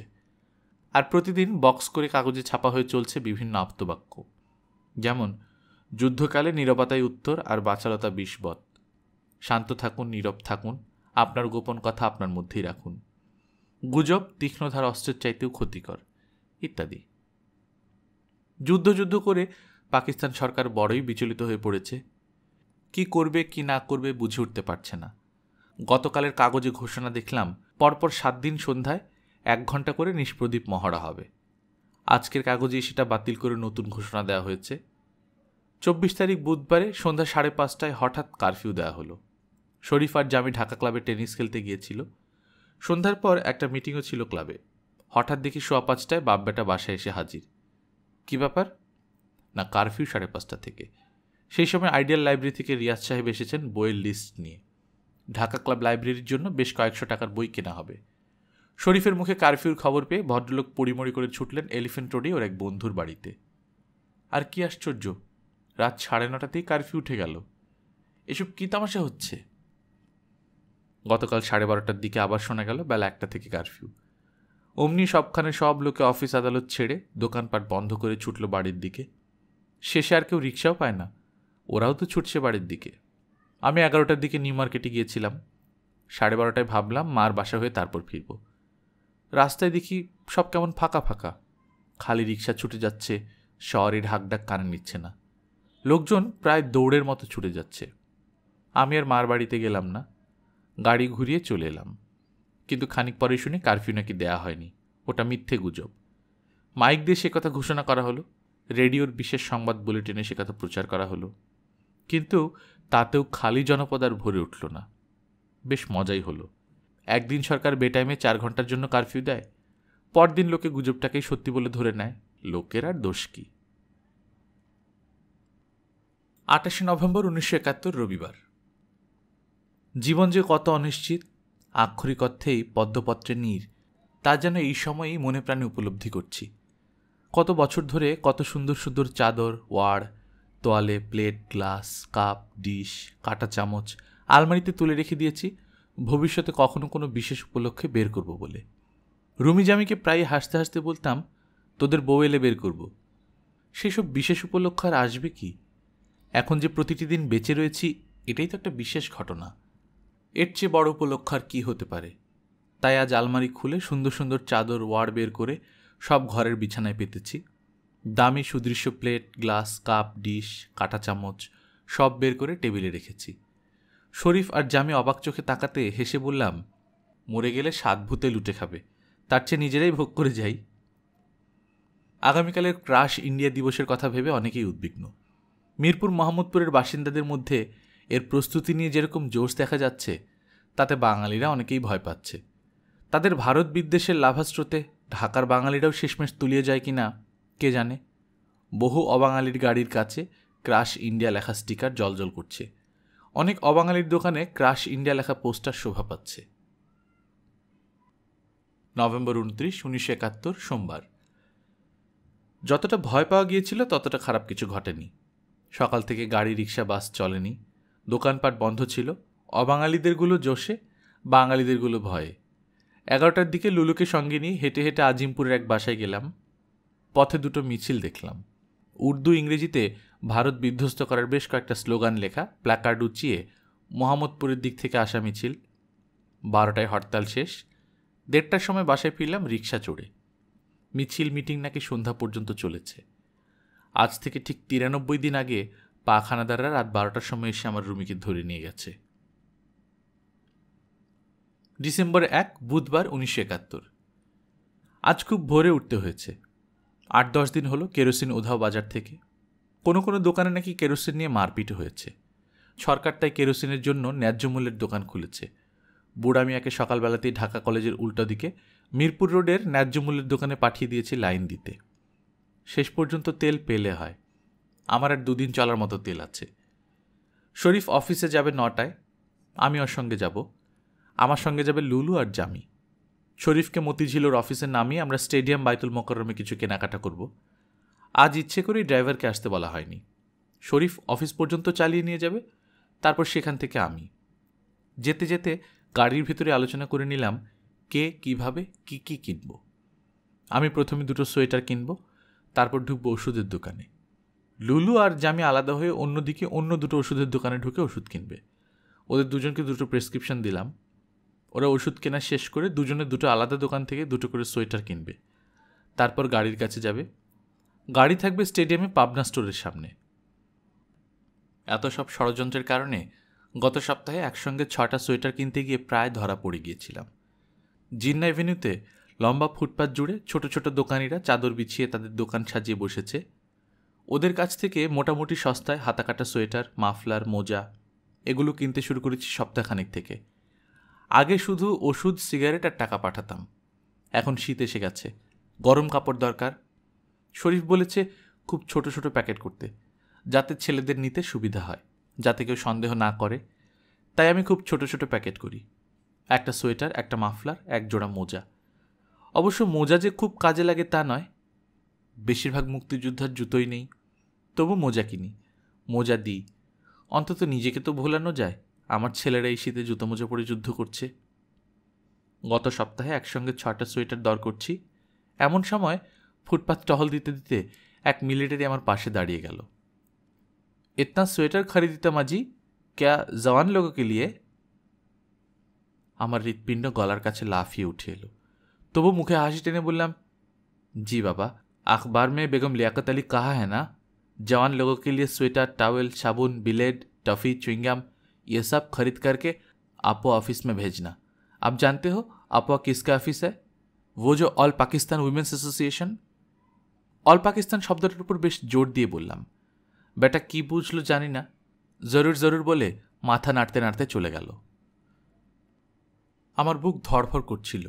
আর প্রতিদিন বক্স করে কাগজে ছাপা হয়ে চলছে বিভিন্ন আপ্তবাক্য যেমন যুদ্ধকালে নিরবতাই উত্তর আর বাচালতা বিষবৎ শান্ত থাকুন নীরব থাকুন আপনার গোপন কথা আপনার মধ্যেই রাখুন গুজব তীক্ষ্ণধার অস্ত্রের চাইতেও ক্ষতিকর ইত্যাদি যুদ্ধ যুদ্ধ করে পাকিস্তান সরকার বড়ই বিচলিত হয়ে পড়েছে কি করবে কি না করবে বুঝে উঠতে পারছে না গতকালের কাগজে ঘোষণা দেখলাম পরপর সাত দিন সন্ধ্যায় এক ঘন্টা করে নিষ্প্রদীপ মহড়া হবে আজকের কাগজে সেটা বাতিল করে নতুন ঘোষণা দেওয়া হয়েছে চব্বিশ তারিখ বুধবারে সন্ধ্যা সাড়ে পাঁচটায় হঠাৎ কারফিউ দেওয়া হলো শরীফ আর জামি ঢাকা ক্লাবে টেনিস খেলতে গিয়েছিল সন্ধ্যার পর একটা মিটিংও ছিল ক্লাবে হঠাৎ দেখি সোয়া পাঁচটায় বাপ বেটা বাসায় এসে হাজির কি ব্যাপার না কারফিউ সাড়ে পাঁচটা থেকে সেই সময় আইডিয়াল লাইব্রেরি থেকে রিয়াজ সাহেব এসেছেন বইয়ের লিস্ট নিয়ে ঢাকা ক্লাব লাইব্রেরির জন্য বেশ কয়েকশো টাকার বই কেনা হবে শরীফের মুখে কারফিউর খবর পেয়ে ভদ্রলোক পরিমরি করে ছুটলেন এলিফেন্ট রোডে ওর এক বন্ধুর বাড়িতে আর কি আশ্চর্য রাত সাড়ে নটাতেই কারফিউ উঠে গেল এসব কী তামাশা হচ্ছে গতকাল সাড়ে বারোটার দিকে আবার শোনা গেল বেলা একটা থেকে কারফিউ অমনি সবখানে সব লোকে অফিস আদালত ছেড়ে দোকানপাট বন্ধ করে ছুটল বাড়ির দিকে শেষে আর কেউ রিক্সাও পায় না ওরাও তো ছুটছে বাড়ির দিকে আমি এগারোটার দিকে নিউ মার্কেটে গিয়েছিলাম সাড়ে বারোটায় ভাবলাম মার বাসা হয়ে তারপর ফিরব রাস্তায় দেখি সব কেমন ফাঁকা ফাঁকা খালি রিক্সা ছুটে যাচ্ছে শহরের ডাক কানে নিচ্ছে না লোকজন প্রায় দৌড়ের মতো ছুটে যাচ্ছে আমি আর মার বাড়িতে গেলাম না গাড়ি ঘুরিয়ে চলে এলাম কিন্তু খানিক পরে শুনে কারফিউ নাকি দেওয়া হয়নি ওটা মিথ্যে গুজব মাইক দিয়ে সে কথা ঘোষণা করা হলো রেডিওর বিশেষ সংবাদ বুলেটিনে সে কথা প্রচার করা হলো কিন্তু তাতেও খালি জনপদ আর ভরে উঠল না বেশ মজাই হলো একদিন সরকার বেটাইমে চার ঘন্টার জন্য কারফিউ দেয় পরদিন লোকে গুজবটাকেই সত্যি বলে ধরে নেয় লোকের আর দোষ কি আটাশে নভেম্বর উনিশশো একাত্তর রবিবার জীবন যে কত অনিশ্চিত আক্ষরিক অর্থেই পদ্মপত্রে নীর তা যেন এই সময়েই মনে প্রাণে উপলব্ধি করছি কত বছর ধরে কত সুন্দর সুন্দর চাদর ওয়ার তোয়ালে প্লেট গ্লাস কাপ ডিশ কাটা চামচ আলমারিতে তুলে রেখে দিয়েছি ভবিষ্যতে কখনো কোনো বিশেষ উপলক্ষে বের করব বলে রুমিজামিকে প্রায় হাসতে হাসতে বলতাম তোদের বউ এলে বের করব সেসব বিশেষ উপলক্ষ আর আসবে কি এখন যে প্রতিটি দিন বেঁচে রয়েছি এটাই তো একটা বিশেষ ঘটনা এর চেয়ে বড় উপলক্ষ আর কী হতে পারে তাই আজ আলমারি খুলে সুন্দর সুন্দর চাদর ওয়ার বের করে সব ঘরের বিছানায় পেতেছি দামি সুদৃশ্য প্লেট গ্লাস কাপ ডিশ কাঁটা চামচ সব বের করে টেবিলে রেখেছি শরীফ আর জামি অবাক চোখে তাকাতে হেসে বললাম মরে গেলে সাত ভূতে লুটে খাবে তার চেয়ে নিজেরাই ভোগ করে যাই আগামীকালের ক্রাশ ইন্ডিয়া দিবসের কথা ভেবে অনেকেই উদ্বিগ্ন মিরপুর মোহাম্মদপুরের বাসিন্দাদের মধ্যে এর প্রস্তুতি নিয়ে যেরকম জোশ দেখা যাচ্ছে তাতে বাঙালিরা অনেকেই ভয় পাচ্ছে তাদের ভারত বিদ্বেষের লাভাস্রোতে ঢাকার বাঙালিরাও শেষমেশ তুলিয়ে যায় কি না কে জানে বহু অবাঙালির গাড়ির কাছে ক্রাশ ইন্ডিয়া লেখা স্টিকার জলজল করছে অনেক অবাঙালির দোকানে ক্রাশ ইন্ডিয়া লেখা পোস্টার শোভা পাচ্ছে নভেম্বর উনত্রিশ উনিশশো একাত্তর সোমবার যতটা ভয় পাওয়া গিয়েছিল ততটা খারাপ কিছু ঘটেনি সকাল থেকে গাড়ি রিক্সা বাস চলেনি দোকানপাট বন্ধ ছিল অবাঙালিদেরগুলো জোশে বাঙালিদেরগুলো ভয়ে এগারোটার দিকে লুলুকে সঙ্গে নিয়ে হেঁটে হেঁটে আজিমপুরের এক বাসায় গেলাম পথে দুটো মিছিল দেখলাম উর্দু ইংরেজিতে ভারত বিধ্বস্ত করার বেশ কয়েকটা স্লোগান লেখা প্ল্যাকার্ড উঁচিয়ে মোহাম্মদপুরের দিক থেকে আসা মিছিল বারোটায় হরতাল শেষ দেড়টার সময় বাসায় ফিরলাম রিক্সা চড়ে মিছিল মিটিং নাকি সন্ধ্যা পর্যন্ত চলেছে আজ থেকে ঠিক তিরানব্বই দিন আগে পাখানাদাররা রাত বারোটার সময় এসে আমার রুমিকে ধরে নিয়ে গেছে ডিসেম্বর এক বুধবার উনিশশো একাত্তর আজ খুব ভোরে উঠতে হয়েছে আট দশ দিন হলো কেরোসিন উধাও বাজার থেকে কোনো কোনো দোকানে নাকি কেরোসিন নিয়ে মারপিট হয়েছে সরকার তাই কেরোসিনের জন্য ন্যায্য মূল্যের দোকান খুলেছে বুড়ামিয়াকে সকালবেলাতেই ঢাকা কলেজের উল্টো দিকে মিরপুর রোডের ন্যায্য মূল্যের দোকানে পাঠিয়ে দিয়েছি লাইন দিতে শেষ পর্যন্ত তেল পেলে হয় আমার আর দুদিন চলার মতো তেল আছে শরীফ অফিসে যাবে নটায় আমি ওর সঙ্গে যাব আমার সঙ্গে যাবে লুলু আর জামি শরীফকে মতিঝিলোর অফিসে নামিয়ে আমরা স্টেডিয়াম বাইতুল মকরমে কিছু কেনাকাটা করব আজ ইচ্ছে করেই ড্রাইভারকে আসতে বলা হয়নি শরীফ অফিস পর্যন্ত চালিয়ে নিয়ে যাবে তারপর সেখান থেকে আমি যেতে যেতে গাড়ির ভিতরে আলোচনা করে নিলাম কে কিভাবে কি কি কিনব আমি প্রথমে দুটো সোয়েটার কিনব তারপর ঢুকবো ওষুধের দোকানে লুলু আর জামি আলাদা হয়ে অন্যদিকে অন্য দুটো ওষুধের দোকানে ঢুকে ওষুধ কিনবে ওদের দুজনকে দুটো প্রেসক্রিপশন দিলাম ওরা ওষুধ কেনা শেষ করে দুজনে দুটো আলাদা দোকান থেকে দুটো করে সোয়েটার কিনবে তারপর গাড়ির কাছে যাবে গাড়ি থাকবে স্টেডিয়ামে পাবনা স্টোরের সামনে এত সব ষড়যন্ত্রের কারণে গত সপ্তাহে একসঙ্গে ছটা সোয়েটার কিনতে গিয়ে প্রায় ধরা পড়ে গিয়েছিলাম জিন্না এভিনিউতে লম্বা ফুটপাত জুড়ে ছোট ছোট দোকানিরা চাদর বিছিয়ে তাদের দোকান সাজিয়ে বসেছে ওদের কাছ থেকে মোটামুটি সস্তায় হাতাকাটা সোয়েটার মাফলার মোজা এগুলো কিনতে শুরু করেছি সপ্তাহখানেক থেকে আগে শুধু ওষুধ সিগারেট আর টাকা পাঠাতাম এখন শীত এসে গেছে গরম কাপড় দরকার শরীফ বলেছে খুব ছোট ছোট প্যাকেট করতে যাতে ছেলেদের নিতে সুবিধা হয় যাতে কেউ সন্দেহ না করে তাই আমি খুব ছোট ছোট প্যাকেট করি একটা সোয়েটার একটা মাফলার এক জোড়া মোজা অবশ্য মোজা যে খুব কাজে লাগে তা নয় বেশিরভাগ মুক্তিযোদ্ধার জুতোই নেই তবু মোজা কিনি মোজা দিই অন্তত নিজেকে তো ভোলানো যায় আমার ছেলেরা এই শীতে জুতো মোজা পরে যুদ্ধ করছে গত সপ্তাহে একসঙ্গে ছটা সোয়েটার দর করছি এমন সময় ফুটপাথ টহল দিতে দিতে এক মিলিটারি আমার পাশে দাঁড়িয়ে গেল এতনা সোয়েটার খরিদিত মাঝি ক্যা জওয়ান লোককে লিয়ে আমার হৃৎপিণ্ড গলার কাছে লাফিয়ে উঠে এলো তবু মুখে হাসি টেনে বললাম জি বাবা আখবার মেয়ে বেগম লিয়াকত আলী কাহা হ্যাঁ না জওয়ান লোককে লিয়ে সোয়েটার টাওয়েল সাবুন বিলেড টফি চুইংগাম ये सब खरीद करके आपो ऑफिस में भेजना आप जानते हो आपो किसका অফিস है वो जो all Pakistan women's association all Pakistan শব্দটার উপর বেশ জোর দিয়ে বললাম বেটা কি বুঝলো জানি না জরুর জরুর বলে মাথা নাড়তে নাড়তে চলে গেল আমার বুক ধরফর করছিল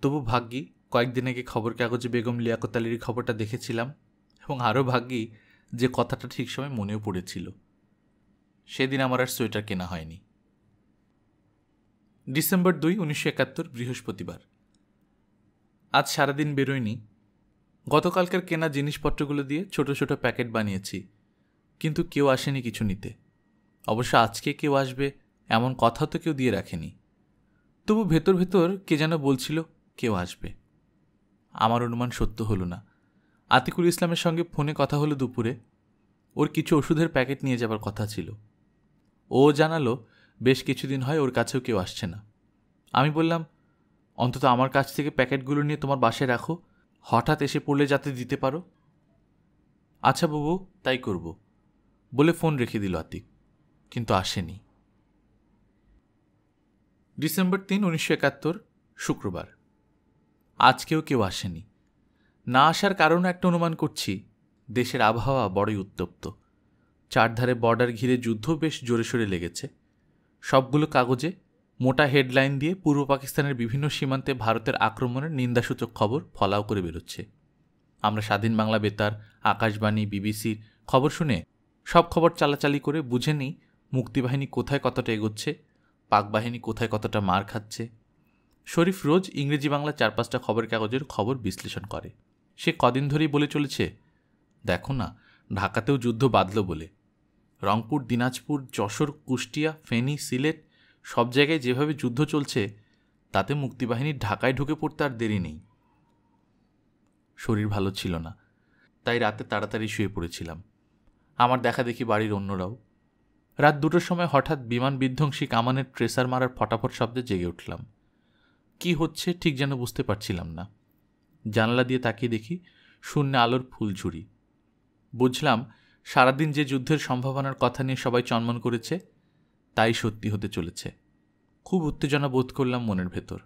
তবু ভাগ্যি কয়েকদিন আগে খবর কাগজে বেগম লিয়াকত আলীর খবরটা দেখেছিলাম এবং আরও ভাগ্যি যে কথাটা ঠিক সময় মনেও পড়েছিল সেদিন আমার আর সোয়েটার কেনা হয়নি ডিসেম্বর দুই উনিশশো একাত্তর বৃহস্পতিবার আজ সারাদিন বেরোয়নি গতকালকার কেনা জিনিসপত্রগুলো দিয়ে ছোট ছোট প্যাকেট বানিয়েছি কিন্তু কেউ আসেনি কিছু নিতে অবশ্য আজকে কেউ আসবে এমন কথা তো কেউ দিয়ে রাখেনি তবু ভেতর ভেতর কে যেন বলছিল কেউ আসবে আমার অনুমান সত্য হলো না আতিকুল ইসলামের সঙ্গে ফোনে কথা হলো দুপুরে ওর কিছু ওষুধের প্যাকেট নিয়ে যাবার কথা ছিল ও জানালো বেশ কিছুদিন হয় ওর কাছেও কেউ আসছে না আমি বললাম অন্তত আমার কাছ থেকে প্যাকেটগুলো নিয়ে তোমার বাসায় রাখো হঠাৎ এসে পড়লে যাতে দিতে পারো আচ্ছা বাবু তাই করব বলে ফোন রেখে দিল আতিক কিন্তু আসেনি ডিসেম্বর তিন উনিশশো একাত্তর শুক্রবার আজকেও কেউ আসেনি না আসার কারণ একটা অনুমান করছি দেশের আবহাওয়া বড়ই উত্তপ্ত চারধারে বর্ডার ঘিরে যুদ্ধ বেশ জোরে সরে লেগেছে সবগুলো কাগজে মোটা হেডলাইন দিয়ে পূর্ব পাকিস্তানের বিভিন্ন সীমান্তে ভারতের আক্রমণের নিন্দাসূচক খবর ফলাও করে বেরোচ্ছে আমরা স্বাধীন বাংলা বেতার আকাশবাণী বিবিসির খবর শুনে সব খবর চালাচালি করে বুঝে নিই মুক্তিবাহিনী কোথায় কতটা এগোচ্ছে পাক বাহিনী কোথায় কতটা মার খাচ্ছে শরীফ রোজ ইংরেজি বাংলা চার পাঁচটা খবরের কাগজের খবর বিশ্লেষণ করে সে কদিন ধরেই বলে চলেছে দেখো না ঢাকাতেও যুদ্ধ বাঁধল বলে রংপুর দিনাজপুর যশোর কুষ্টিয়া ফেনী সিলেট সব জায়গায় যেভাবে যুদ্ধ চলছে তাতে মুক্তিবাহিনীর ঢাকায় ঢুকে পড়তে আর দেরি নেই শরীর ভালো ছিল না তাই রাতে তাড়াতাড়ি শুয়ে পড়েছিলাম আমার দেখা দেখি বাড়ির অন্যরাও রাত দুটোর সময় হঠাৎ বিমান বিধ্বংসী কামানের ট্রেসার মারার ফটাফট শব্দে জেগে উঠলাম কি হচ্ছে ঠিক যেন বুঝতে পারছিলাম না জানলা দিয়ে তাকিয়ে দেখি শূন্য আলোর ফুলঝুরি বুঝলাম সারাদিন যে যুদ্ধের সম্ভাবনার কথা নিয়ে সবাই চনমন করেছে তাই সত্যি হতে চলেছে খুব উত্তেজনা বোধ করলাম মনের ভেতর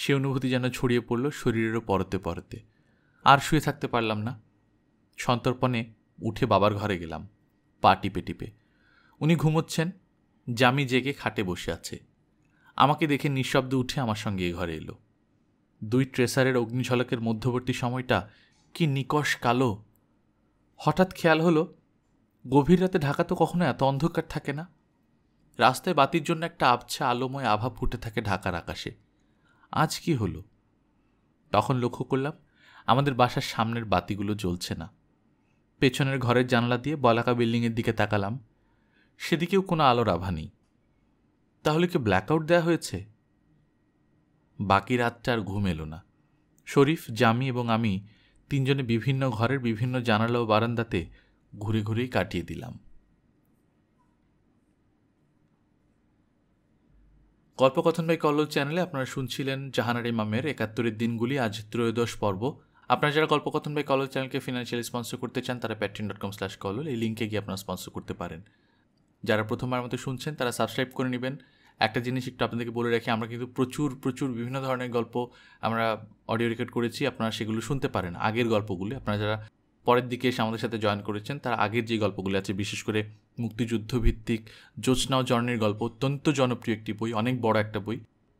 সে অনুভূতি যেন ছড়িয়ে পড়ল শরীরেরও পরতে পরতে আর শুয়ে থাকতে পারলাম না সন্তর্পণে উঠে বাবার ঘরে গেলাম পা টিপে টিপে উনি ঘুমোচ্ছেন জামি জেগে খাটে বসে আছে আমাকে দেখে নিঃশব্দ উঠে আমার সঙ্গে এ ঘরে এলো দুই ট্রেসারের অগ্নিঝলকের মধ্যবর্তী সময়টা কি নিকশ কালো হঠাৎ খেয়াল হলো গভীর রাতে ঢাকা তো কখনো এত অন্ধকার থাকে না রাস্তায় বাতির জন্য একটা আবছা আলোময় আভা ফুটে থাকে ঢাকার আকাশে আজ কি হলো তখন লক্ষ্য করলাম আমাদের বাসার সামনের বাতিগুলো জ্বলছে না পেছনের ঘরের জানলা দিয়ে বলাকা বিল্ডিংয়ের দিকে তাকালাম সেদিকেও কোনো আলোর আভা নেই তাহলে কি ব্ল্যাকআউট দেওয়া হয়েছে বাকি রাতটা আর ঘুম এলো না শরীফ জামি এবং আমি তিনজনে বিভিন্ন ঘরের বিভিন্ন জানালা ও বারান্দাতে ঘুরে ঘুরেই কাটিয়ে দিলাম গল্পকথন বাই কল্লোল চ্যানেলে আপনারা শুনছিলেন জাহানার ইমামের একাত্তরের দিনগুলি আজ ত্রয়োদশ পর্ব আপনারা যারা কল্পকথন বাই কল্লোল চ্যানেলকে ফিনান্সিয়ালি স্পন্সর করতে চান তারা প্যাট্রিন ডট কম স্ল্যাশ কলল এই লিঙ্কে গিয়ে আপনারা স্পন্সর করতে পারেন যারা প্রথমবার মতো শুনছেন তারা সাবস্ক্রাইব করে নেবেন একটা জিনিস একটু আপনাদেরকে বলে রাখি আমরা কিন্তু প্রচুর প্রচুর বিভিন্ন ধরনের গল্প আমরা অডিও রেকর্ড করেছি আপনারা সেগুলো শুনতে পারেন আগের গল্পগুলি আপনারা যারা পরের দিকে এসে আমাদের সাথে জয়েন করেছেন তার আগের যে গল্পগুলো আছে বিশেষ করে মুক্তিযুদ্ধভিত্তিক জ্যোৎস্না জর্ণের গল্প অত্যন্ত জনপ্রিয় একটি বই অনেক বড় একটা বই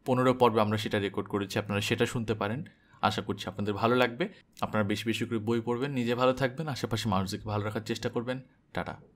পনেরো পর্বে আমরা সেটা রেকর্ড করেছি আপনারা সেটা শুনতে পারেন আশা করছি আপনাদের ভালো লাগবে আপনারা বেশি বেশি করে বই পড়বেন নিজে ভালো থাকবেন আশেপাশে মানুষদেরকে ভালো রাখার চেষ্টা করবেন টাটা